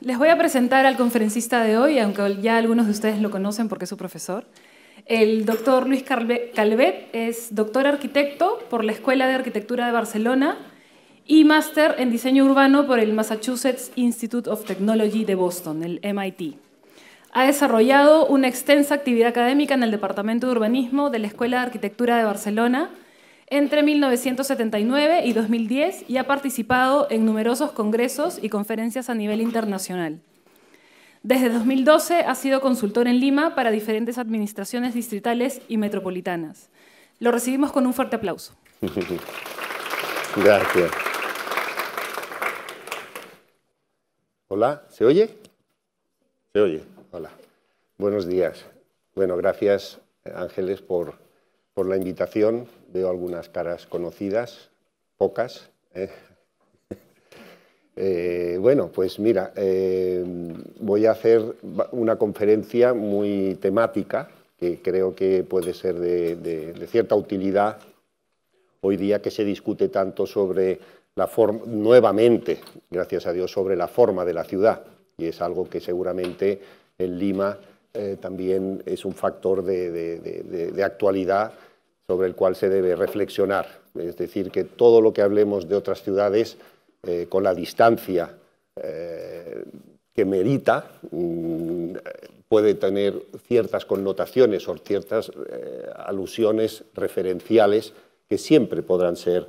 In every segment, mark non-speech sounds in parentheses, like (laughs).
Les voy a presentar al conferencista de hoy, aunque ya algunos de ustedes lo conocen porque es su profesor. El doctor Luis Calvet es doctor arquitecto por la Escuela de Arquitectura de Barcelona y máster en diseño urbano por el Massachusetts Institute of Technology de Boston, el MIT. Ha desarrollado una extensa actividad académica en el Departamento de Urbanismo de la Escuela de Arquitectura de Barcelona entre 1979 y 2010 y ha participado en numerosos congresos y conferencias a nivel internacional. Desde 2012 ha sido consultor en Lima para diferentes administraciones distritales y metropolitanas. Lo recibimos con un fuerte aplauso. (laughs) Gracias. Hola, ¿se oye? Se oye, hola. Buenos días. Bueno, gracias Ángeles por, por la invitación veo algunas caras conocidas, pocas. ¿eh? (laughs) Eh, bueno, pues mira, eh, voy a hacer una conferencia muy temática que creo que puede ser de, cierta utilidad hoy día que se discute tanto sobre la forma, nuevamente, gracias a Dios, sobre la forma de la ciudad. Y es algo que seguramente en Lima también es un factor de actualidad sobre el cual se debe reflexionar. Es decir, que todo lo que hablemos de otras ciudades, eh, con la distancia eh, que merita, mm, puede tener ciertas connotaciones o ciertas eh, alusiones referenciales que siempre podrán ser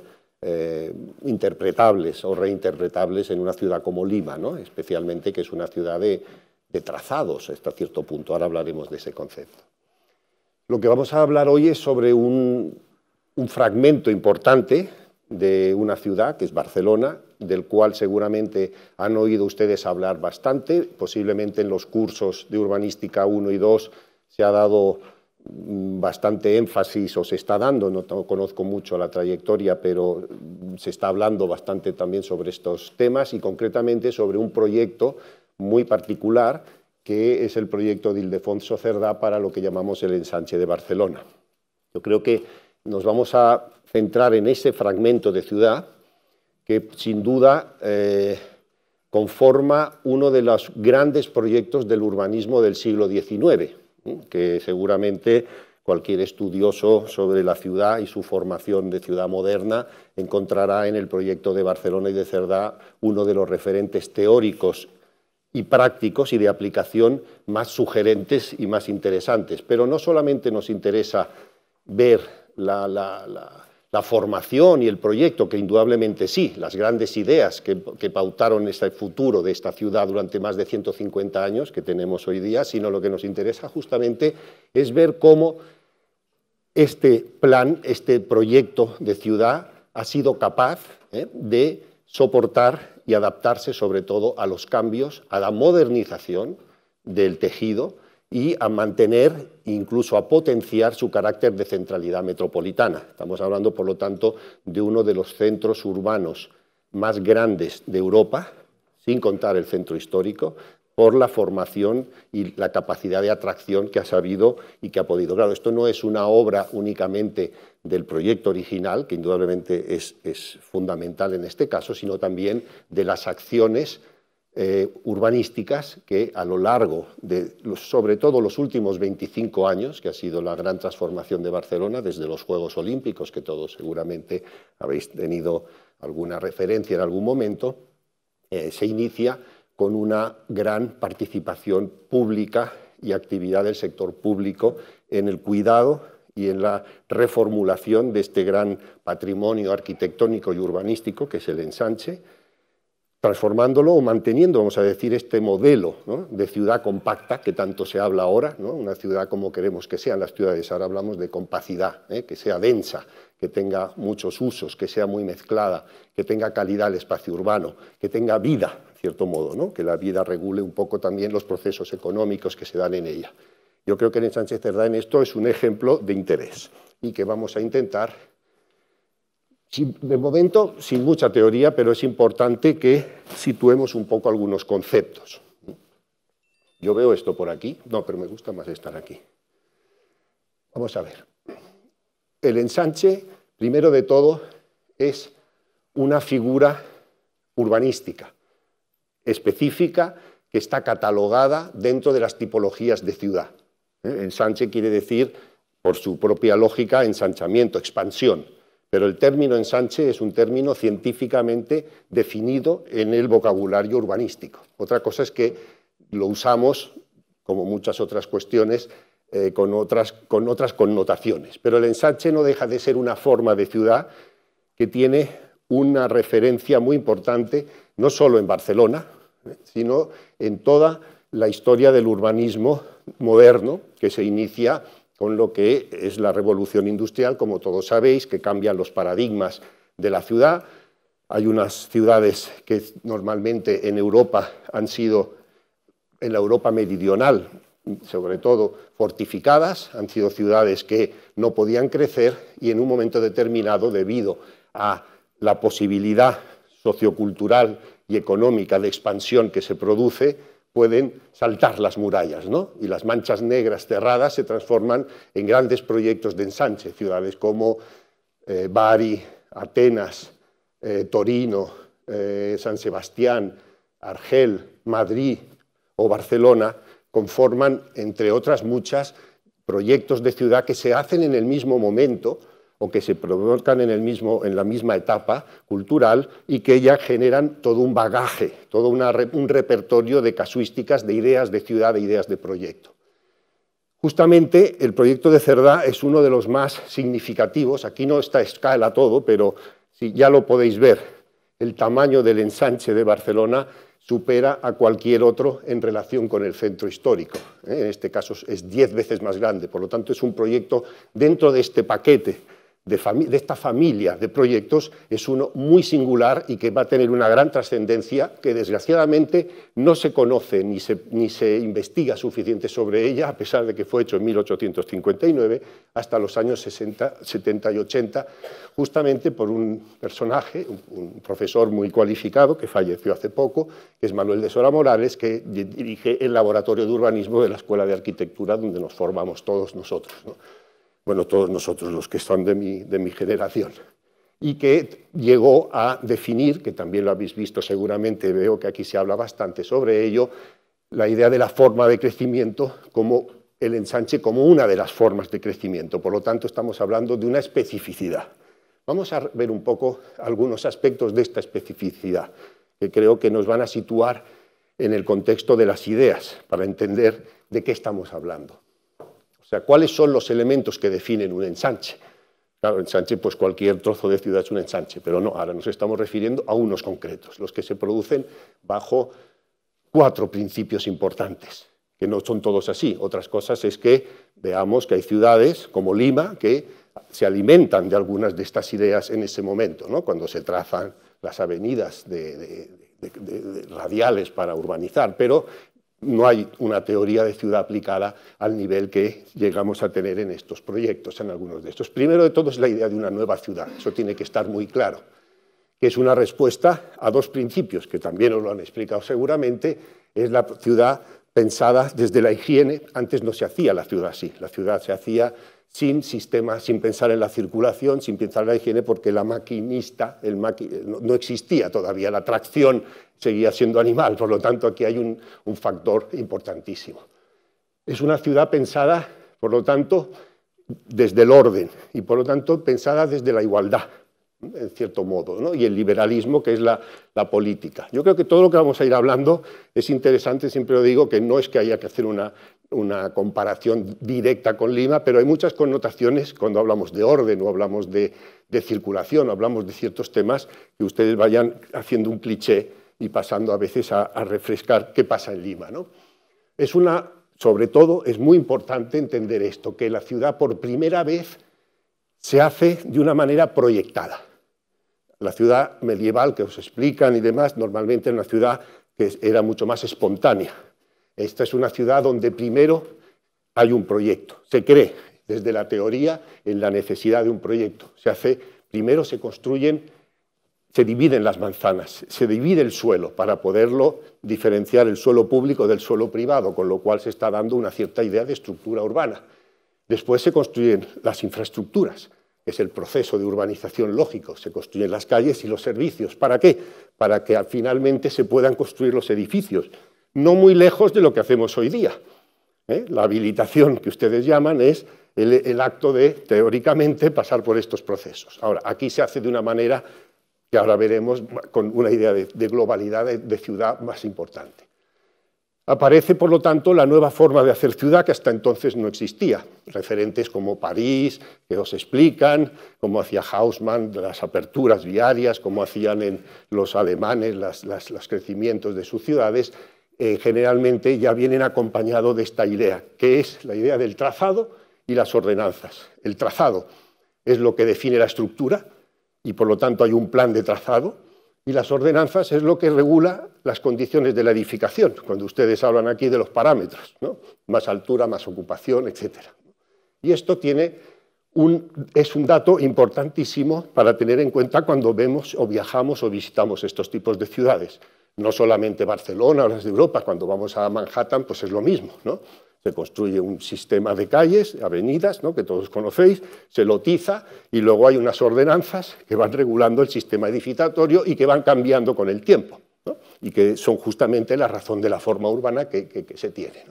interpretables o reinterpretables en una ciudad como Lima, especialmente que es una ciudad de trazados hasta cierto punto. Ahora hablaremos de ese concepto. Lo que vamos a hablar hoy es sobre un, fragmento importante de una ciudad, que es Barcelona, del cual seguramente han oído ustedes hablar bastante, posiblemente en los cursos de urbanística 1 y 2 se ha dado mm, bastante énfasis o se está dando, no, no conozco mucho la trayectoria, pero mm, se está hablando bastante también sobre estos temas y concretamente sobre un proyecto muy particular que es el proyecto de Ildefonso Cerdá para lo que llamamos el ensanche de Barcelona. Yo creo que nos vamos a centrar en ese fragmento de ciudad que sin duda eh, conforma uno de los grandes proyectos del urbanismo del siglo XIX, que seguramente cualquier estudioso sobre la ciudad y su formación de ciudad moderna encontrará en el proyecto de Barcelona y de Cerdá uno de los referentes teóricos y prácticos y de aplicación más sugerentes y más interesantes. Pero no solamente nos interesa ver la, formación y el proyecto, que indudablemente sí, las grandes ideas que, pautaron este futuro de esta ciudad durante más de 150 años que tenemos hoy día, sino lo que nos interesa justamente es ver cómo este plan, este proyecto de ciudad ha sido capaz eh, de soportar y adaptarse sobre todo a los cambios, a la modernización del tejido y a mantener, incluso a potenciar su carácter de centralidad metropolitana. Estamos hablando, por lo tanto, de uno de los centros urbanos más grandes de Europa, sin contar el centro histórico, por la formación y la capacidad de atracción que ha sabido y que ha podido. Claro, esto no es una obra únicamente del proyecto original, que indudablemente es, fundamental en este caso, sino también de las acciones eh, urbanísticas que a lo largo de, sobre todo los últimos 25 años, que ha sido la gran transformación de Barcelona, desde los Juegos Olímpicos, que todos seguramente habéis tenido alguna referencia en algún momento, eh, se inicia con una gran participación pública y actividad del sector público en el cuidado y en la reformulación de este gran patrimonio arquitectónico y urbanístico que es el ensanche, transformándolo o manteniendo, vamos a decir, este modelo de ciudad compacta que tanto se habla ahora, una ciudad como queremos que sean las ciudades, ahora hablamos de compacidad, ¿eh? que sea densa, que tenga muchos usos, que sea muy mezclada, que tenga calidad el espacio urbano, que tenga vida cierto modo, ¿no? que la vida regule un poco también los procesos económicos que se dan en ella. Yo creo que el ensanche Sánchez en esto es un ejemplo de interés y que vamos a intentar, de momento sin mucha teoría, pero es importante que situemos un poco algunos conceptos. Yo veo esto por aquí, no, pero me gusta más estar aquí. Vamos a ver. El ensanche, primero de todo, es una figura urbanística específica que está catalogada dentro de las tipologías de ciudad. ¿eh? Ensanche quiere decir, por su propia lógica, ensanchamiento, expansión. Pero el término ensanche es un término científicamente definido en el vocabulario urbanístico. Otra cosa es que lo usamos, como muchas otras cuestiones, eh, con otras connotaciones. Pero el ensanche no deja de ser una forma de ciudad que tiene una referencia muy importante, no solo en Barcelona, ¿eh? sino en toda la historia del urbanismo moderno, que se inicia con lo que es la revolución industrial, como todos sabéis, que cambian los paradigmas de la ciudad. Hay unas ciudades que normalmente en Europa han sido, en la Europa meridional, sobre todo fortificadas, han sido ciudades que no podían crecer y en un momento determinado, debido a la posibilidad sociocultural y económica de expansión que se produce, pueden saltar las murallas, ¿no? Y las manchas negras cerradas se transforman en grandes proyectos de ensanche, ciudades como eh, Bari, Atenas, eh, Torino, eh, San Sebastián, Argel, Madrid o Barcelona, conforman, entre otras muchas, proyectos de ciudad que se hacen en el mismo momento, o que se provocan en, el mismo, en la misma etapa cultural y que ya generan todo un bagaje, todo un repertorio de casuísticas, de ideas de ciudad, de ideas de proyecto. Justamente el proyecto de Cerdá es uno de los más significativos, aquí no está escala todo, pero si ya lo podéis ver, el tamaño del ensanche de Barcelona supera a cualquier otro en relación con el centro histórico. ¿eh? En este caso es diez veces más grande, por lo tanto es un proyecto dentro de este paquete de, esta familia de proyectos es uno muy singular y que va a tener una gran trascendencia que desgraciadamente no se conoce ni se, investiga suficiente sobre ella, a pesar de que fue hecho en 1859 hasta los años 60, 70 y 80, justamente por un personaje, un profesor muy cualificado que falleció hace poco, que es Manuel de Sora Morales, que dirige el Laboratorio de Urbanismo de la Escuela de Arquitectura, donde nos formamos todos nosotros bueno, todos nosotros los que son de mi, de mi generación, y que llegó a definir, que también lo habéis visto seguramente, veo que aquí se habla bastante sobre ello, la idea de la forma de crecimiento como el ensanche como una de las formas de crecimiento. Por lo tanto, estamos hablando de una especificidad. Vamos a ver un poco algunos aspectos de esta especificidad, que creo que nos van a situar en el contexto de las ideas, para entender de qué estamos hablando sea, ¿cuáles son los elementos que definen un ensanche? Claro, ensanche, pues cualquier trozo de ciudad es un ensanche, pero no, ahora nos estamos refiriendo a unos concretos, los que se producen bajo cuatro principios importantes, que no son todos así. Otras cosas es que veamos que hay ciudades como Lima que se alimentan de algunas de estas ideas en ese momento, cuando se trazan las avenidas radiales para urbanizar, pero no hay una teoría de ciudad aplicada al nivel que llegamos a tener en estos proyectos, en algunos de estos. Primero de todo es la idea de una nueva ciudad, eso tiene que estar muy claro, que es una respuesta a dos principios que también os lo han explicado seguramente, es la ciudad pensada desde la higiene, antes no se hacía la ciudad así, la ciudad se hacía sin sistema, sin pensar en la circulación, sin pensar en la higiene, porque la maquinista no existía todavía, la tracción seguía siendo animal, por lo tanto aquí hay un factor importantísimo. Es una ciudad pensada, por lo tanto, desde el orden y por lo tanto pensada desde la igualdad, en cierto modo, y el liberalismo, que es la, política. Yo creo que todo lo que vamos a ir hablando es interesante, siempre lo digo, que no es que haya que hacer una, comparación directa con Lima, pero hay muchas connotaciones cuando hablamos de orden o hablamos de, circulación, hablamos de ciertos temas, que ustedes vayan haciendo un cliché y pasando a veces a, refrescar qué pasa en Lima. Es una, sobre todo, es muy importante entender esto, que la ciudad por primera vez se hace de una manera proyectada la ciudad medieval que os explican y demás, normalmente era una ciudad que era mucho más espontánea. Esta es una ciudad donde primero hay un proyecto. Se cree desde la teoría en la necesidad de un proyecto. Se hace, primero se construyen, se dividen las manzanas, se divide el suelo para poderlo diferenciar el suelo público del suelo privado, con lo cual se está dando una cierta idea de estructura urbana. Después se construyen las infraestructuras es el proceso de urbanización lógico. Se construyen las calles y los servicios. ¿Para qué? Para que finalmente se puedan construir los edificios, no muy lejos de lo que hacemos hoy día. ¿eh? La habilitación que ustedes llaman es el, acto de, teóricamente, pasar por estos procesos. Ahora, aquí se hace de una manera que ahora veremos con una idea de, globalidad de ciudad más importante. Aparece, por lo tanto, la nueva forma de hacer ciudad que hasta entonces no existía. Referentes como París, que os explican, como hacía Hausmann, las aperturas viarias, como hacían los alemanes los crecimientos de sus ciudades, eh, generalmente ya vienen acompañados de esta idea, que es la idea del trazado y las ordenanzas. El trazado es lo que define la estructura y, por lo tanto, hay un plan de trazado y las ordenanzas es lo que regula las condiciones de la edificación, cuando ustedes hablan aquí de los parámetros, más altura, más ocupación, etc. Y esto tiene es un dato importantísimo para tener en cuenta cuando vemos o viajamos o visitamos estos tipos de ciudades. No solamente Barcelona o las de Europa, cuando vamos a Manhattan, pues es lo mismo. ¿no? se construye un sistema de calles, avenidas, que todos conocéis, se lotiza y luego hay unas ordenanzas que van regulando el sistema edificatorio y que van cambiando con el tiempo, y que son justamente la razón de la forma urbana que, se tiene.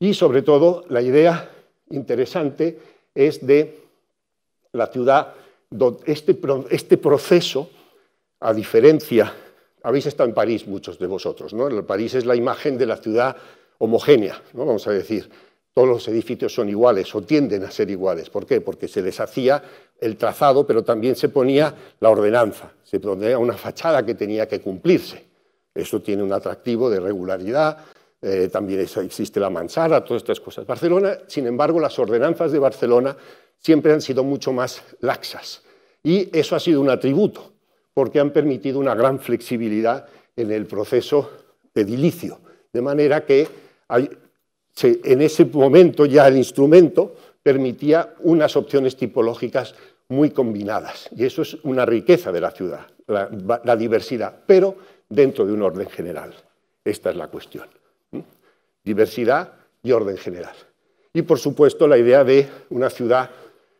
Y sobre todo, la idea interesante es de la ciudad, este, este proceso, a diferencia, habéis estado en París muchos de vosotros, ¿no? París es la imagen de la ciudad homogénea, vamos a decir. Todos los edificios son iguales o tienden a ser iguales. ¿Por qué? Porque se les hacía el trazado, pero también se ponía la ordenanza, se ponía una fachada que tenía que cumplirse. Eso tiene un atractivo de regularidad, eh, también existe la mansara, todas estas cosas. Barcelona, sin embargo, las ordenanzas de Barcelona siempre han sido mucho más laxas y eso ha sido un atributo porque han permitido una gran flexibilidad en el proceso edilicio, de manera que en ese momento ya el instrumento permitía unas opciones tipológicas muy combinadas. Y eso es una riqueza de la ciudad, la, diversidad, pero dentro de un orden general. Esta es la cuestión. Diversidad y orden general. Y por supuesto la idea de una ciudad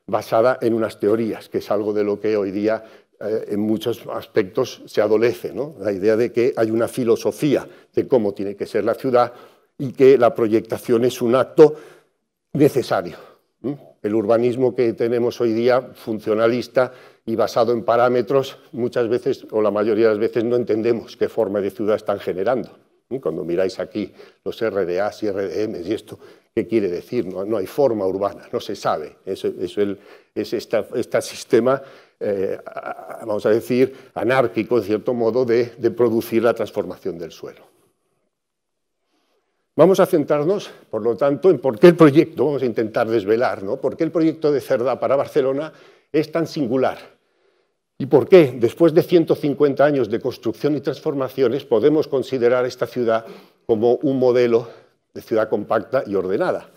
basada en unas teorías, que es algo de lo que hoy día eh, en muchos aspectos se adolece. La idea de que hay una filosofía de cómo tiene que ser la ciudad y que la proyectación es un acto necesario. El urbanismo que tenemos hoy día, funcionalista y basado en parámetros, muchas veces o la mayoría de las veces no entendemos qué forma de ciudad están generando. Cuando miráis aquí los RDAs y RDMs y esto, ¿qué quiere decir? No, hay forma urbana, no se sabe. Es, este sistema, eh, vamos a decir, anárquico, en cierto modo, de producir la transformación del suelo. Vamos a centrarnos, por lo tanto, en por qué el proyecto, vamos a intentar desvelar, ¿no? por qué el proyecto de Cerda para Barcelona es tan singular y por qué, después de 150 años de construcción y transformaciones, podemos considerar esta ciudad como un modelo de ciudad compacta y ordenada.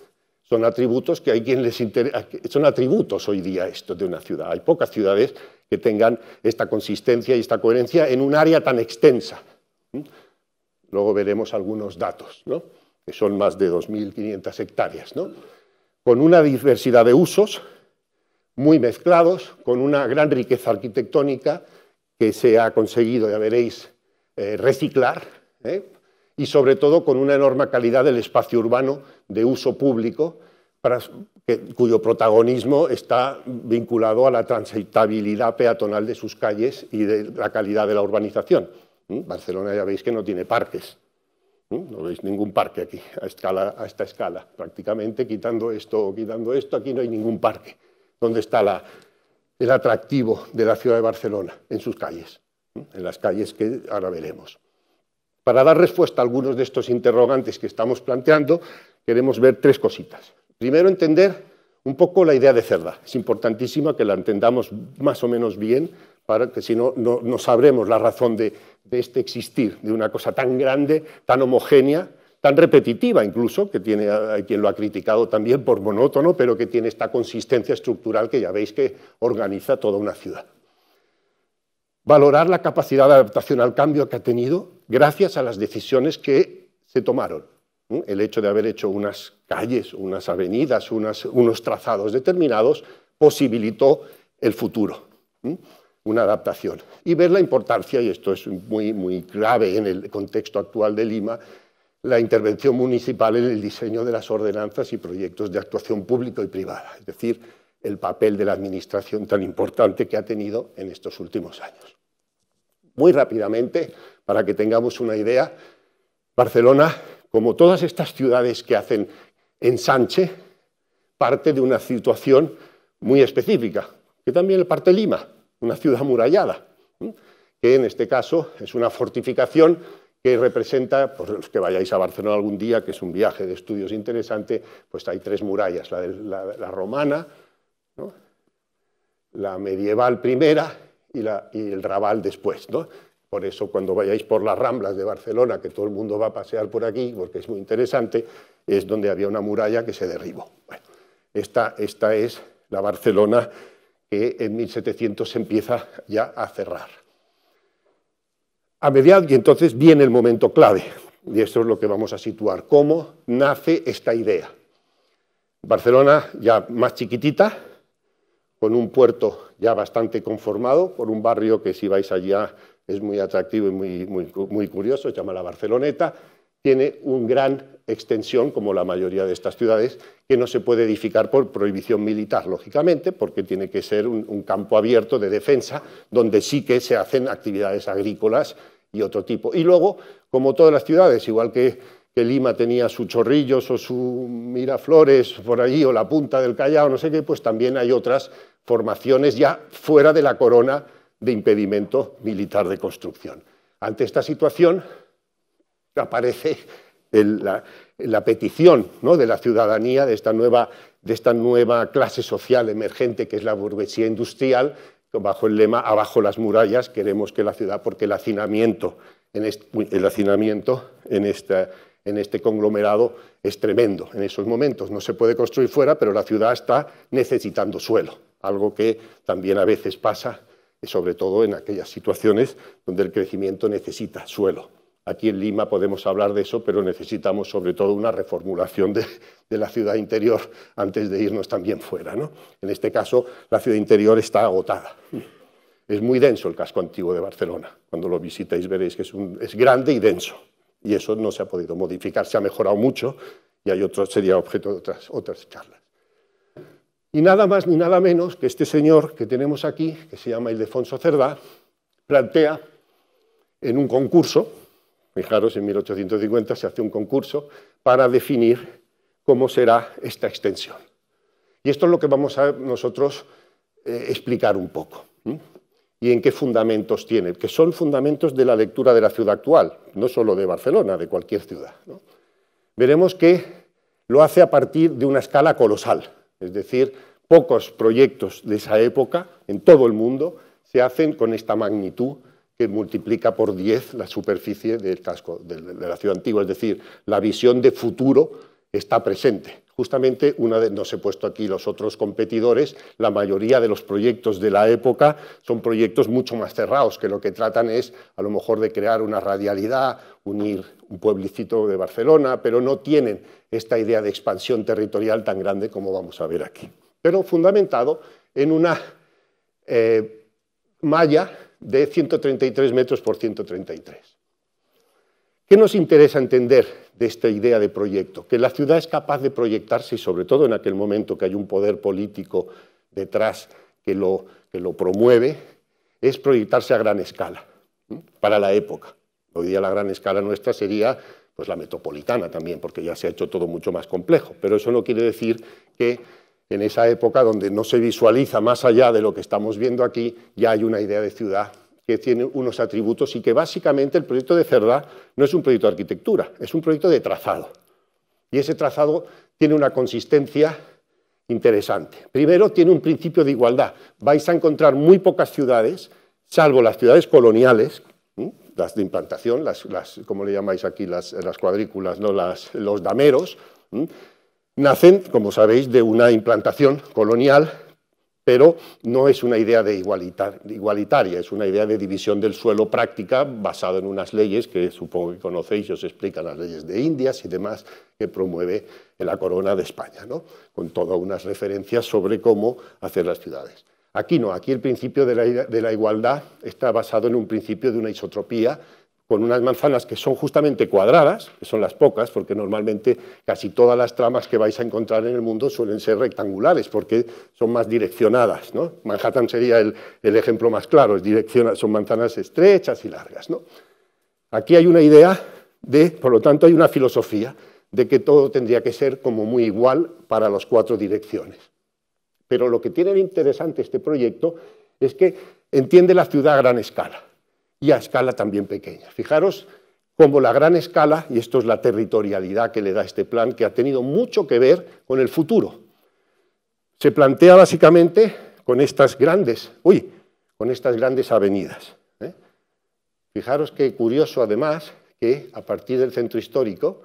Son atributos que hay quien les interesa, son atributos hoy día estos de una ciudad. Hay pocas ciudades que tengan esta consistencia y esta coherencia en un área tan extensa. ¿Mm? Luego veremos algunos datos. ¿no? que son más de 2.500 hectáreas, con una diversidad de usos muy mezclados, con una gran riqueza arquitectónica que se ha conseguido, ya veréis, eh, reciclar, ¿eh? y sobre todo con una enorme calidad del espacio urbano de uso público, cuyo protagonismo está vinculado a la transitabilidad peatonal de sus calles y de la calidad de la urbanización. ¿Mm? Barcelona ya veis que no tiene parques, ¿Mm? No veis ningún parque aquí, a, esta escala. Prácticamente quitando esto o quitando esto, aquí no hay ningún parque. ¿Dónde está el atractivo de la ciudad de Barcelona? En sus calles, ¿Mm? en las calles que ahora veremos. Para dar respuesta a algunos de estos interrogantes que estamos planteando, queremos ver tres cositas. Primero, entender un poco la idea de Cerda. Es importantísima que la entendamos más o menos bien para que si no, no, sabremos la razón de, de este existir, de una cosa tan grande, tan homogénea, tan repetitiva incluso, que tiene, hay quien lo ha criticado también por monótono, pero que tiene esta consistencia estructural que ya veis que organiza toda una ciudad. Valorar la capacidad de adaptación al cambio que ha tenido gracias a las decisiones que se tomaron. El hecho de haber hecho unas calles, unas avenidas, unos trazados determinados, posibilitó el futuro una adaptación. Y ver la importancia, y esto es muy, muy grave en el contexto actual de Lima, la intervención municipal en el diseño de las ordenanzas y proyectos de actuación pública y privada, es decir, el papel de la administración tan importante que ha tenido en estos últimos años. Muy rápidamente, para que tengamos una idea, Barcelona, como todas estas ciudades que hacen ensanche, parte de una situación muy específica, que también parte Lima, una ciudad amurallada, que en este caso es una fortificación que representa, por los que vayáis a Barcelona algún día, que es un viaje de estudios interesante, pues hay tres murallas, la, romana, la medieval primera y, la, y el rabal después. Por eso cuando vayáis por las Ramblas de Barcelona, que todo el mundo va a pasear por aquí, porque es muy interesante, es donde había una muralla que se derribó. Bueno, esta, esta es la Barcelona que en 1700 se empieza ya a cerrar. A mediados, y entonces viene el momento clave, y esto es lo que vamos a situar, cómo nace esta idea. Barcelona ya más chiquitita, con un puerto ya bastante conformado, por un barrio que si vais allá es muy atractivo y muy, muy curioso, se llama la Barceloneta, tiene una gran extensión, como la mayoría de estas ciudades, que no se puede edificar por prohibición militar, lógicamente, porque tiene que ser un, campo abierto de defensa, donde sí que se hacen actividades agrícolas y otro tipo. Y luego, como todas las ciudades, igual que, que Lima tenía sus chorrillos o su miraflores por allí, o la punta del Callao, no sé qué, pues también hay otras formaciones ya fuera de la corona de impedimento militar de construcción. Ante esta situación, aparece la, petición de la ciudadanía, de esta, nueva, clase social emergente que es la burguesía industrial, bajo el lema Abajo las murallas, queremos que la ciudad, porque el hacinamiento en el en este conglomerado es tremendo en esos momentos. No se puede construir fuera, pero la ciudad está necesitando suelo, algo que también a veces pasa, sobre todo en aquellas situaciones donde el crecimiento necesita suelo. Aquí en Lima podemos hablar de eso, pero necesitamos sobre todo una reformulación de, la ciudad interior antes de irnos también fuera. ¿no? En este caso, la ciudad interior está agotada. Es muy denso el casco antiguo de Barcelona. Cuando lo visitéis veréis que es, es grande y denso. Y eso no se ha podido modificar, se ha mejorado mucho y hay otro, sería objeto de otras, otras charlas. Y nada más ni nada menos que este señor que tenemos aquí, que se llama Ildefonso Cerdá, plantea en un concurso Fijaros, en 1850 se hace un concurso para definir cómo será esta extensión. Y esto es lo que vamos a nosotros eh, explicar un poco. Y en qué fundamentos tiene, que son fundamentos de la lectura de la ciudad actual, no solo de Barcelona, de cualquier ciudad. Veremos que lo hace a partir de una escala colosal, es decir, pocos proyectos de esa época en todo el mundo se hacen con esta magnitud que multiplica por 10 la superficie del casco de, la ciudad antigua. Es decir, la visión de futuro está presente. Justamente, una de, nos he puesto aquí los otros competidores, la mayoría de los proyectos de la época son proyectos mucho más cerrados, que lo que tratan es a lo mejor de crear una radialidad, unir un pueblicito de Barcelona, pero no tienen esta idea de expansión territorial tan grande como vamos a ver aquí. Pero fundamentado en una eh, malla de 133 metros por 133. ¿Qué nos interesa entender de esta idea de proyecto? Que la ciudad es capaz de proyectarse, y sobre todo en aquel momento que hay un poder político detrás que lo, que lo promueve, es proyectarse a gran escala, para la época. Hoy día la gran escala nuestra sería pues, la metropolitana también, porque ya se ha hecho todo mucho más complejo, pero eso no quiere decir que en esa época donde no se visualiza más allá de lo que estamos viendo aquí, ya hay una idea de ciudad que tiene unos atributos y que básicamente el proyecto de Cerdá no es un proyecto de arquitectura, es un proyecto de trazado. Y ese trazado tiene una consistencia interesante. Primero, tiene un principio de igualdad. Vais a encontrar muy pocas ciudades, salvo las ciudades coloniales, las de implantación, las, las, le llamáis aquí? Las, cuadrículas, ¿no? las, los dameros, Nacen, como sabéis, de una implantación colonial, pero no es una idea de igualitaria, es una idea de división del suelo práctica basada en unas leyes que supongo que conocéis y os explican las leyes de Indias y demás que promueve la corona de España, con todas unas referencias sobre cómo hacer las ciudades. Aquí no, aquí el principio de la igualdad está basado en un principio de una isotropía con unas manzanas que son justamente cuadradas, que son las pocas, porque normalmente casi todas las tramas que vais a encontrar en el mundo suelen ser rectangulares, porque son más direccionadas. Manhattan sería el, ejemplo más claro, son manzanas estrechas y largas. Aquí hay una idea de, por lo tanto, hay una filosofía de que todo tendría que ser como muy igual para las cuatro direcciones. Pero lo que tiene de interesante este proyecto es que entiende la ciudad a gran escala y a escala también pequeña. Fijaros cómo la gran escala, y esto es la territorialidad que le da este plan, que ha tenido mucho que ver con el futuro. Se plantea básicamente con estas grandes, uy, con estas grandes avenidas. ¿eh? Fijaros qué curioso además que a partir del centro histórico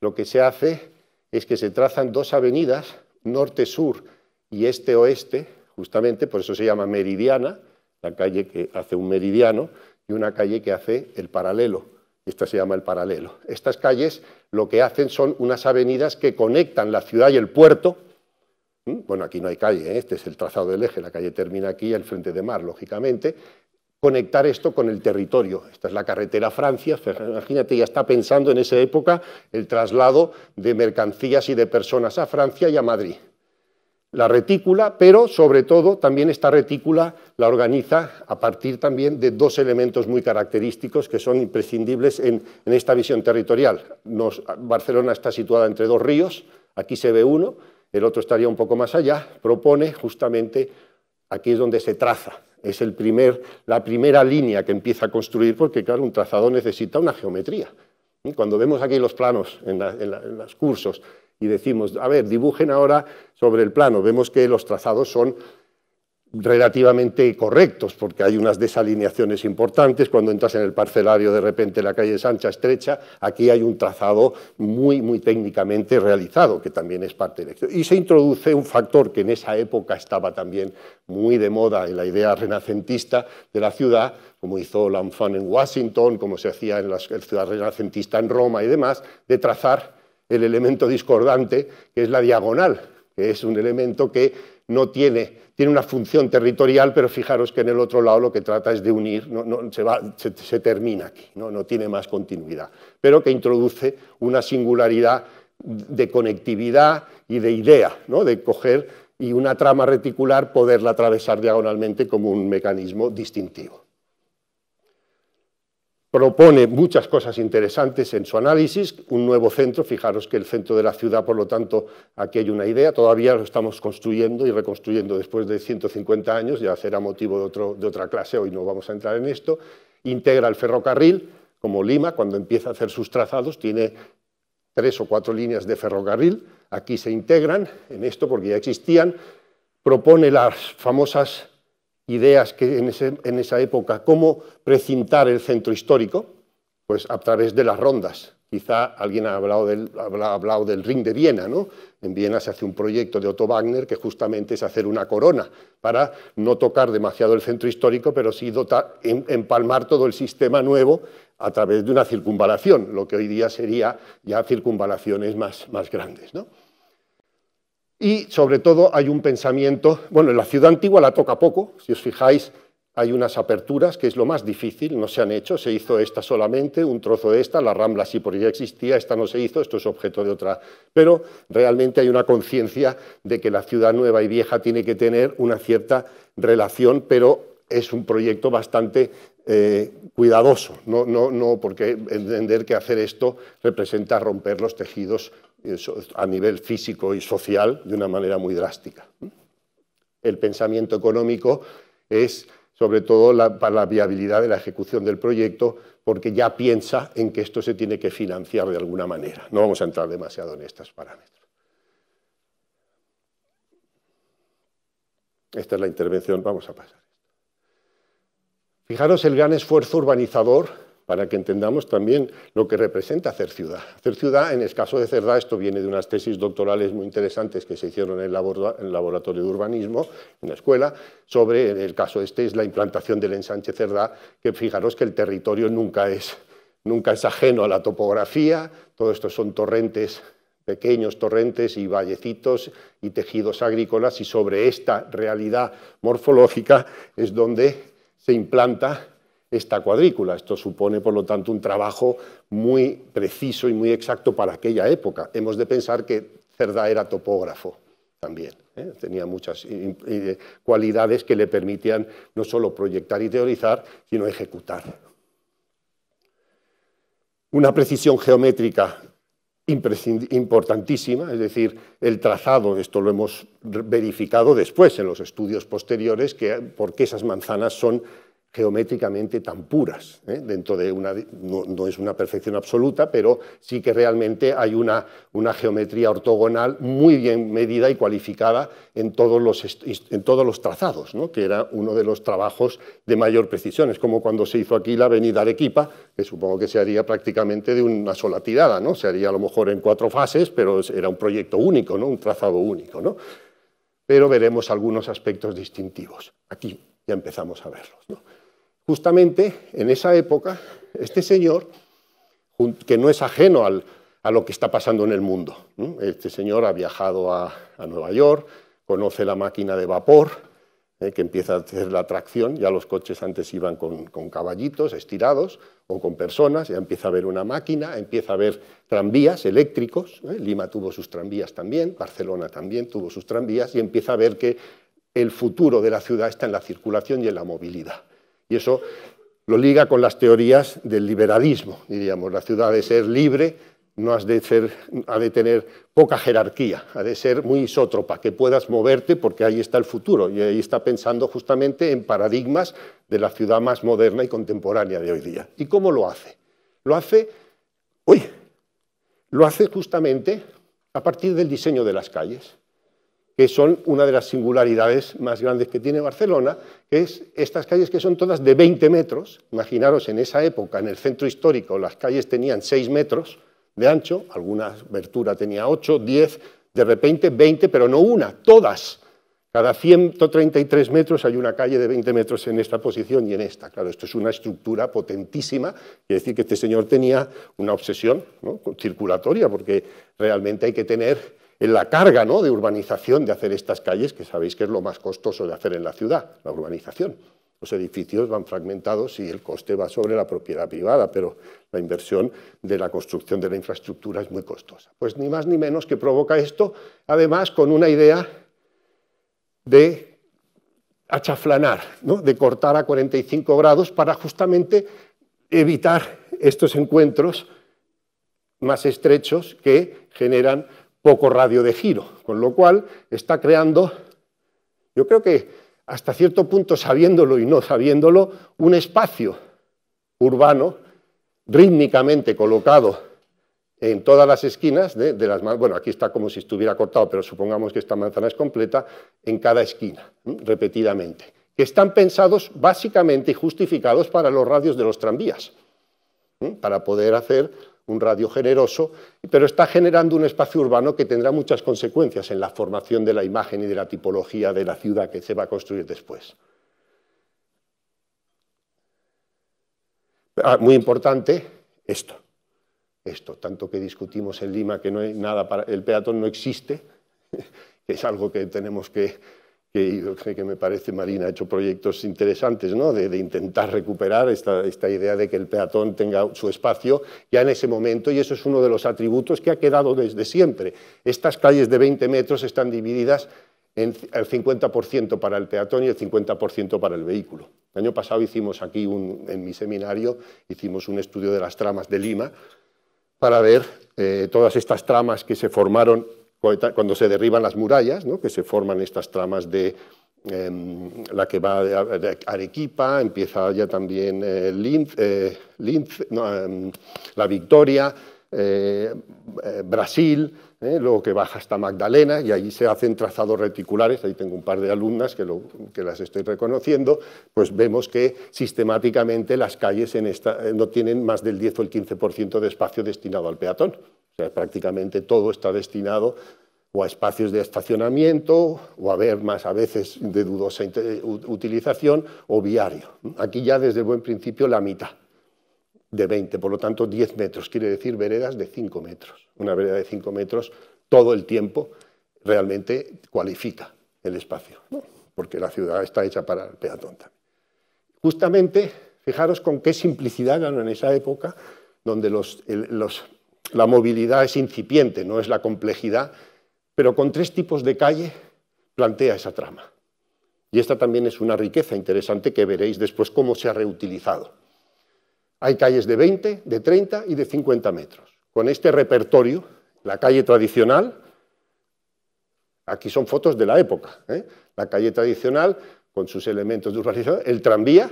lo que se hace es que se trazan dos avenidas, norte-sur y este-oeste, justamente por eso se llama meridiana, la calle que hace un meridiano, y una calle que hace el paralelo. Esta se llama el paralelo. Estas calles lo que hacen son unas avenidas que conectan la ciudad y el puerto. ¿Mm? Bueno, aquí no hay calle, ¿eh? este es el trazado del eje, la calle termina aquí, el frente de mar, lógicamente. Conectar esto con el territorio. Esta es la carretera Francia, imagínate, ya está pensando en esa época el traslado de mercancías y de personas a Francia y a Madrid la retícula, pero sobre todo también esta retícula la organiza a partir también de dos elementos muy característicos que son imprescindibles en, esta visión territorial. Barcelona está situada entre dos ríos, aquí se ve uno, el otro estaría un poco más allá, propone justamente, aquí es donde se traza, es el la primera línea que empieza a construir, porque claro, un trazado necesita una geometría. Cuando vemos aquí los planos en, en los cursos, y decimos, a ver, dibujen ahora sobre el plano. Vemos que los trazados son relativamente correctos, porque hay unas desalineaciones importantes. Cuando entras en el parcelario, de repente la calle es ancha, estrecha. Aquí hay un trazado muy, muy técnicamente realizado, que también es parte del... Y se introduce un factor que en esa época estaba también muy de moda en la idea renacentista de la ciudad, como hizo Lanfan en Washington, como se hacía en la ciudad renacentista en Roma y demás, de trazar el elemento discordante, que es la diagonal, que es un elemento que no tiene, tiene una función territorial, pero fijaros que en el otro lado lo que trata es de unir, no, se, va, se, termina aquí, ¿no? no tiene más continuidad, pero que introduce una singularidad de conectividad y de idea, ¿no? de coger y una trama reticular poderla atravesar diagonalmente como un mecanismo distintivo propone muchas cosas interesantes en su análisis, un nuevo centro, fijaros que el centro de la ciudad, por lo tanto, aquí hay una idea, todavía lo estamos construyendo y reconstruyendo después de 150 años, ya será motivo de, de otra clase, hoy no vamos a entrar en esto, integra el ferrocarril, como Lima, cuando empieza a hacer sus trazados, tiene tres o cuatro líneas de ferrocarril, aquí se integran en esto porque ya existían, propone las famosas ideas que en, esa época, cómo precintar el centro histórico, pues a través de las rondas. Quizá alguien ha hablado del, ring de Viena, ¿no? En Viena se hace un proyecto de Otto Wagner que justamente es hacer una corona para no tocar demasiado el centro histórico, pero sí dotar, empalmar todo el sistema nuevo a través de una circunvalación, lo que hoy día sería ya circunvalaciones más, más grandes, ¿no? y sobre todo hay un pensamiento, bueno, la ciudad antigua la toca poco, si os fijáis hay unas aperturas, que es lo más difícil, no se han hecho, se hizo esta solamente, un trozo de esta, la rambla sí por ya existía, esta no se hizo, esto es objeto de otra. Pero realmente hay una conciencia de que la ciudad nueva y vieja tiene que tener una cierta relación, pero es un proyecto bastante eh, cuidadoso, no, no, no porque entender que hacer esto representa romper los tejidos a nivel físico y social de una manera muy drástica. El pensamiento económico es sobre todo la, para la viabilidad de la ejecución del proyecto, porque ya piensa en que esto se tiene que financiar de alguna manera. No vamos a entrar demasiado en estos parámetros. Esta es la intervención, vamos a pasar. Fijaros el gran esfuerzo urbanizador para que entendamos también lo que representa hacer ciudad. Hacer ciudad, en el caso de Cerdá, esto viene de unas tesis doctorales muy interesantes que se hicieron en el laboratorio de urbanismo, en la escuela, sobre, en el caso este, es la implantación del ensanche Cerdá, que fijaros que el territorio nunca es, nunca es ajeno a la topografía, todo esto son torrentes pequeños torrentes y vallecitos y tejidos agrícolas y sobre esta realidad morfológica es donde se implanta esta cuadrícula. Esto supone, por lo tanto, un trabajo muy preciso y muy exacto para aquella época. Hemos de pensar que Cerda era topógrafo también. ¿eh? Tenía muchas eh, cualidades que le permitían no solo proyectar y teorizar, sino ejecutar. Una precisión geométrica importantísima, es decir, el trazado, esto lo hemos verificado después en los estudios posteriores, porque esas manzanas son geométricamente tan puras. ¿eh? Dentro de una, no, es una perfección absoluta, pero sí que realmente hay una, una geometría ortogonal muy bien medida y cualificada en todos los, en todos los trazados, ¿no? que era uno de los trabajos de mayor precisión. Es como cuando se hizo aquí la avenida Arequipa, que supongo que se haría prácticamente de una sola tirada, ¿no? se haría a lo mejor en cuatro fases, pero era un proyecto único, ¿no? un trazado único. ¿no? Pero veremos algunos aspectos distintivos. Aquí ya empezamos a verlos. ¿no? justamente en esa época, este señor, que no es ajeno a lo que está pasando en el mundo, este señor ha viajado a, Nueva York, conoce la máquina de vapor, ¿eh? que empieza a hacer la tracción, ya los coches antes iban con, caballitos estirados o con personas, ya empieza a ver una máquina, empieza a ver tranvías eléctricos, ¿eh? Lima tuvo sus tranvías también, Barcelona también tuvo sus tranvías, y empieza a ver que el futuro de la ciudad está en la circulación y en la movilidad. Y eso lo liga con las teorías del liberalismo, diríamos. La ciudad ha de ser libre, no ha de tener poca jerarquía, ha de ser muy isótropa, que puedas moverte porque ahí está el futuro y ahí está pensando justamente en paradigmas de la ciudad más moderna y contemporánea de hoy día. ¿Y cómo lo hace? Lo hace, uy, lo hace justamente a partir del diseño de las calles que son una de las singularidades más grandes que tiene Barcelona, que es estas calles que son todas de 20 metros. Imaginaros, en esa época, en el centro histórico, las calles tenían 6 metros de ancho, alguna abertura tenía 8, 10, de repente 20, pero no una, todas. Cada 133 metros hay una calle de 20 metros en esta posición y en esta. Claro, esto es una estructura potentísima, quiere decir que este señor tenía una obsesión circulatoria, porque realmente hay que tener en la carga ¿no? de urbanización de hacer estas calles, que sabéis que es lo más costoso de hacer en la ciudad, la urbanización. Los edificios van fragmentados y el coste va sobre la propiedad privada, pero la inversión de la construcción de la infraestructura es muy costosa. Pues ni más ni menos que provoca esto, además con una idea de achaflanar, de cortar a 45 grados para justamente evitar estos encuentros más estrechos que generan poco radio de giro, con lo cual está creando, yo creo que hasta cierto punto sabiéndolo y no sabiéndolo, un espacio urbano rítmicamente colocado en todas las esquinas de, las bueno, aquí está como si estuviera cortado, pero supongamos que esta manzana es completa, en cada esquina, repetidamente, que están pensados básicamente y justificados para los radios de los tranvías, para poder hacer un radio generoso, pero está generando un espacio urbano que tendrá muchas consecuencias en la formación de la imagen y de la tipología de la ciudad que se va a construir después. Ah, muy importante esto, esto, tanto que discutimos en Lima que no hay nada para, el peatón no existe, (laughs) que es algo que tenemos que que, me parece Marina ha hecho proyectos interesantes, ¿no? de, intentar recuperar esta, esta, idea de que el peatón tenga su espacio ya en ese momento, y eso es uno de los atributos que ha quedado desde siempre. Estas calles de 20 metros están divididas en el 50% para el peatón y el 50% para el vehículo. El año pasado hicimos aquí, un, en mi seminario, hicimos un estudio de las tramas de Lima para ver eh, todas estas tramas que se formaron cuando se derriban las murallas, que se forman estas tramas de em, la que va Arequipa, empieza ya también eh, eh, em, la Victoria, eh, Brasil, luego que baja hasta Magdalena y ahí se hacen trazados reticulares, ahí tengo un par de alumnas que, las estoy reconociendo, pues vemos que sistemáticamente las calles no tienen más del 10 o el 15% de espacio destinado al peatón. O sea, prácticamente todo está destinado o a espacios de estacionamiento, o a ver más a veces de dudosa utilización, o viario. Aquí ya desde el buen principio la mitad de 20, por lo tanto 10 metros, quiere decir veredas de 5 metros. Una vereda de 5 metros todo el tiempo realmente cualifica el espacio, porque la ciudad está hecha para el peatón también. Justamente, fijaros con qué simplicidad ganó en esa época, donde los la movilidad es incipiente, no es la complejidad, pero con tres tipos de calle plantea esa trama. Y esta también es una riqueza interesante que veréis después cómo se ha reutilizado. Hay calles de 20, de 30 y de 50 metros. Con este repertorio, la calle tradicional, aquí son fotos de la época, ¿eh? la calle tradicional con sus elementos de urbanización, el tranvía,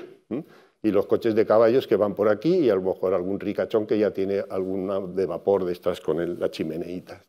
y los coches de caballos que van por aquí y a lo mejor algún ricachón que ya tiene alguna de vapor de estas con la chimeneita.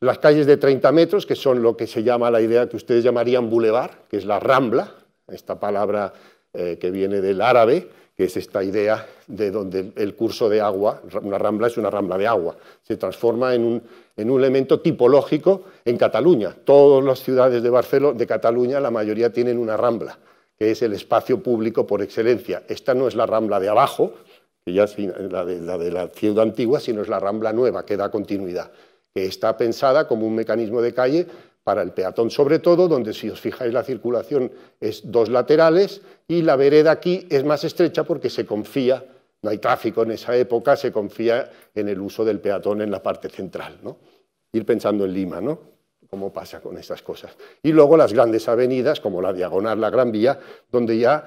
Las calles de 30 metros, que son lo que se llama la idea que ustedes llamarían bulevar que es la rambla, esta palabra eh, que viene del árabe, que es esta idea de donde el curso de agua, una rambla es una rambla de agua, se transforma en un, en un elemento tipológico en Cataluña. Todas las ciudades de, Barcelona, de Cataluña, la mayoría tienen una rambla que es el espacio público por excelencia. Esta no es la rambla de abajo, que ya es la de, la ciudad antigua, sino es la rambla nueva, que da continuidad, que está pensada como un mecanismo de calle para el peatón sobre todo, donde si os fijáis la circulación es dos laterales y la vereda aquí es más estrecha porque se confía, no hay tráfico en esa época, se confía en el uso del peatón en la parte central. ¿no? Ir pensando en Lima, ¿no? cómo pasa con estas cosas. Y luego las grandes avenidas, como la Diagonal, la Gran Vía, donde ya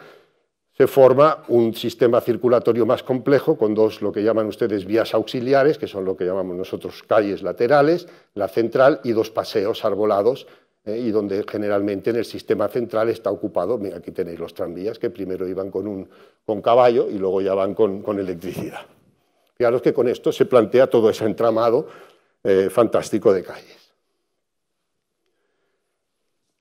se forma un sistema circulatorio más complejo con dos, lo que llaman ustedes vías auxiliares, que son lo que llamamos nosotros calles laterales, la central y dos paseos arbolados, eh, y donde generalmente en el sistema central está ocupado, mira, aquí tenéis los tranvías, que primero iban con, un, con caballo y luego ya van con, electricidad. Fijaros que con esto se plantea todo ese entramado eh, fantástico de calles.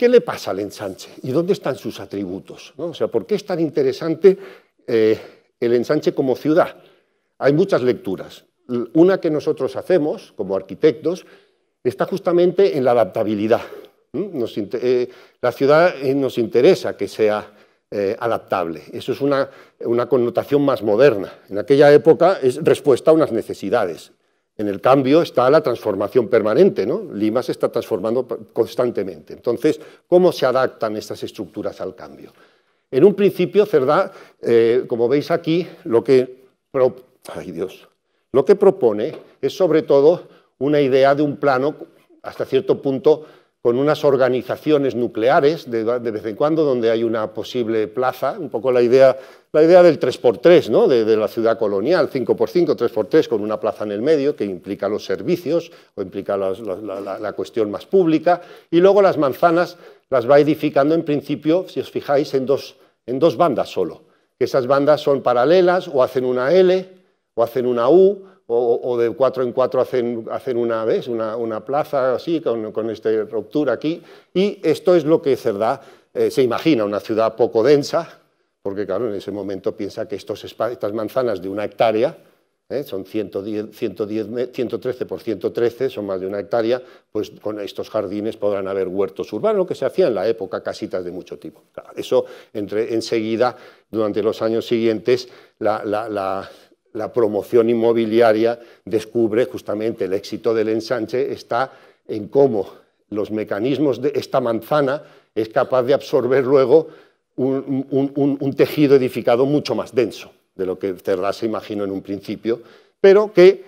¿Qué le pasa al ensanche? ¿Y dónde están sus atributos? ¿por qué es tan interesante eh, el ensanche como ciudad? Hay muchas lecturas. Una que nosotros hacemos como arquitectos está justamente en la adaptabilidad. Eh, la ciudad eh, nos interesa que sea adaptable. Eso es una, una connotación más moderna. En aquella época es respuesta a unas necesidades. En el cambio está la transformación permanente, ¿no? Lima se está transformando constantemente. Entonces, ¿cómo se adaptan estas estructuras al cambio? En un principio, Cerdá, eh, como veis aquí, lo que, Dios. lo que propone es sobre todo una idea de un plano, hasta cierto punto, con unas organizaciones nucleares de, vez en cuando donde hay una posible plaza, un poco la idea, del 3x3, ¿no? de, la ciudad colonial, 5x5, 3x3, con una plaza en el medio que implica los servicios o implica la, cuestión más pública, y luego las manzanas las va edificando en principio, si os fijáis, en dos, en dos bandas solo, esas bandas son paralelas o hacen una L o hacen una U o, de cuatro en cuatro hacen, hacen una vez, una, plaza así, con, esta ruptura aquí. Y esto es lo que Cerdá eh, se imagina, una ciudad poco densa, porque claro, en ese momento piensa que estos, estas manzanas de una hectárea, eh, son 113 eh, por 113, son más de una hectárea, pues con estos jardines podrán haber huertos urbanos, que se hacía en la época, casitas de mucho tipo. eso enseguida, durante los años siguientes, la, la promoción inmobiliaria descubre justamente el éxito del ensanche está en cómo los mecanismos de esta manzana es capaz de absorber luego un, tejido edificado mucho más denso de lo que se imaginó en un principio, pero que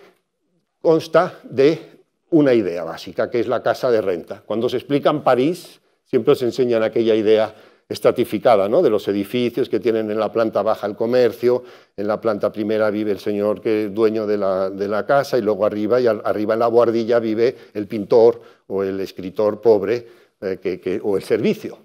consta de una idea básica, que es la casa de renta. Cuando se explica en París, siempre os enseñan aquella idea estratificada, ¿no? de los edificios que tienen en la planta baja el comercio, en la planta primera vive el señor que es dueño de la, casa y luego arriba, y arriba en la guardilla vive el pintor o el escritor pobre eh, o el servicio.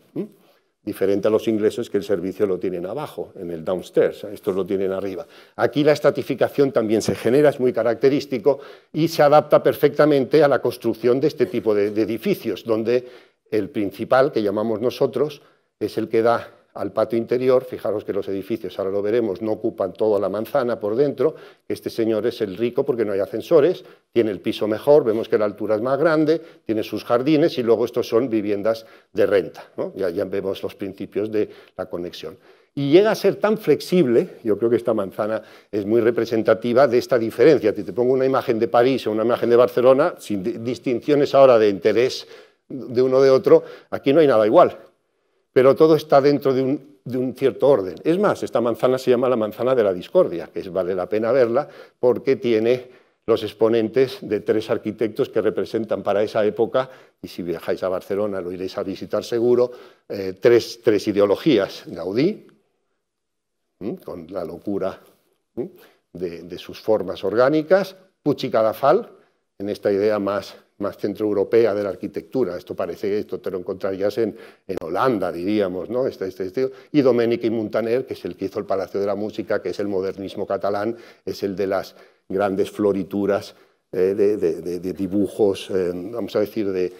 Diferente a los ingleses que el servicio lo tienen abajo, en el downstairs, estos lo tienen arriba. Aquí la estratificación también se genera, es muy característico y se adapta perfectamente a la construcción de este tipo de edificios, donde el principal, que llamamos nosotros, es el que da al patio interior. Fijaros que los edificios, ahora lo veremos, no ocupan toda la manzana por dentro. Este señor es el rico porque no hay ascensores, tiene el piso mejor, vemos que la altura es más grande, tiene sus jardines y luego estos son viviendas de renta. Ya, vemos los principios de la conexión. Y llega a ser tan flexible, yo creo que esta manzana es muy representativa de esta diferencia. si te pongo una imagen de París o una imagen de Barcelona, sin distinciones ahora de interés de uno de otro, aquí no hay nada igual pero todo está dentro de un, cierto orden. Es más, esta manzana se llama la manzana de la discordia, que es, vale la pena verla porque tiene los exponentes de tres arquitectos que representan para esa época, y si viajáis a Barcelona lo iréis a visitar seguro, eh, tres, ideologías. Gaudí, con la locura de, sus formas orgánicas, Cadafal, en esta idea más más centroeuropea de la arquitectura. Esto parece, esto te lo encontrarías en, en Holanda, diríamos, ¿no? Este, este y Domenica y Montaner, que es el que hizo el Palacio de la Música, que es el modernismo catalán, es el de las grandes florituras eh, de, dibujos, eh, vamos a decir, de,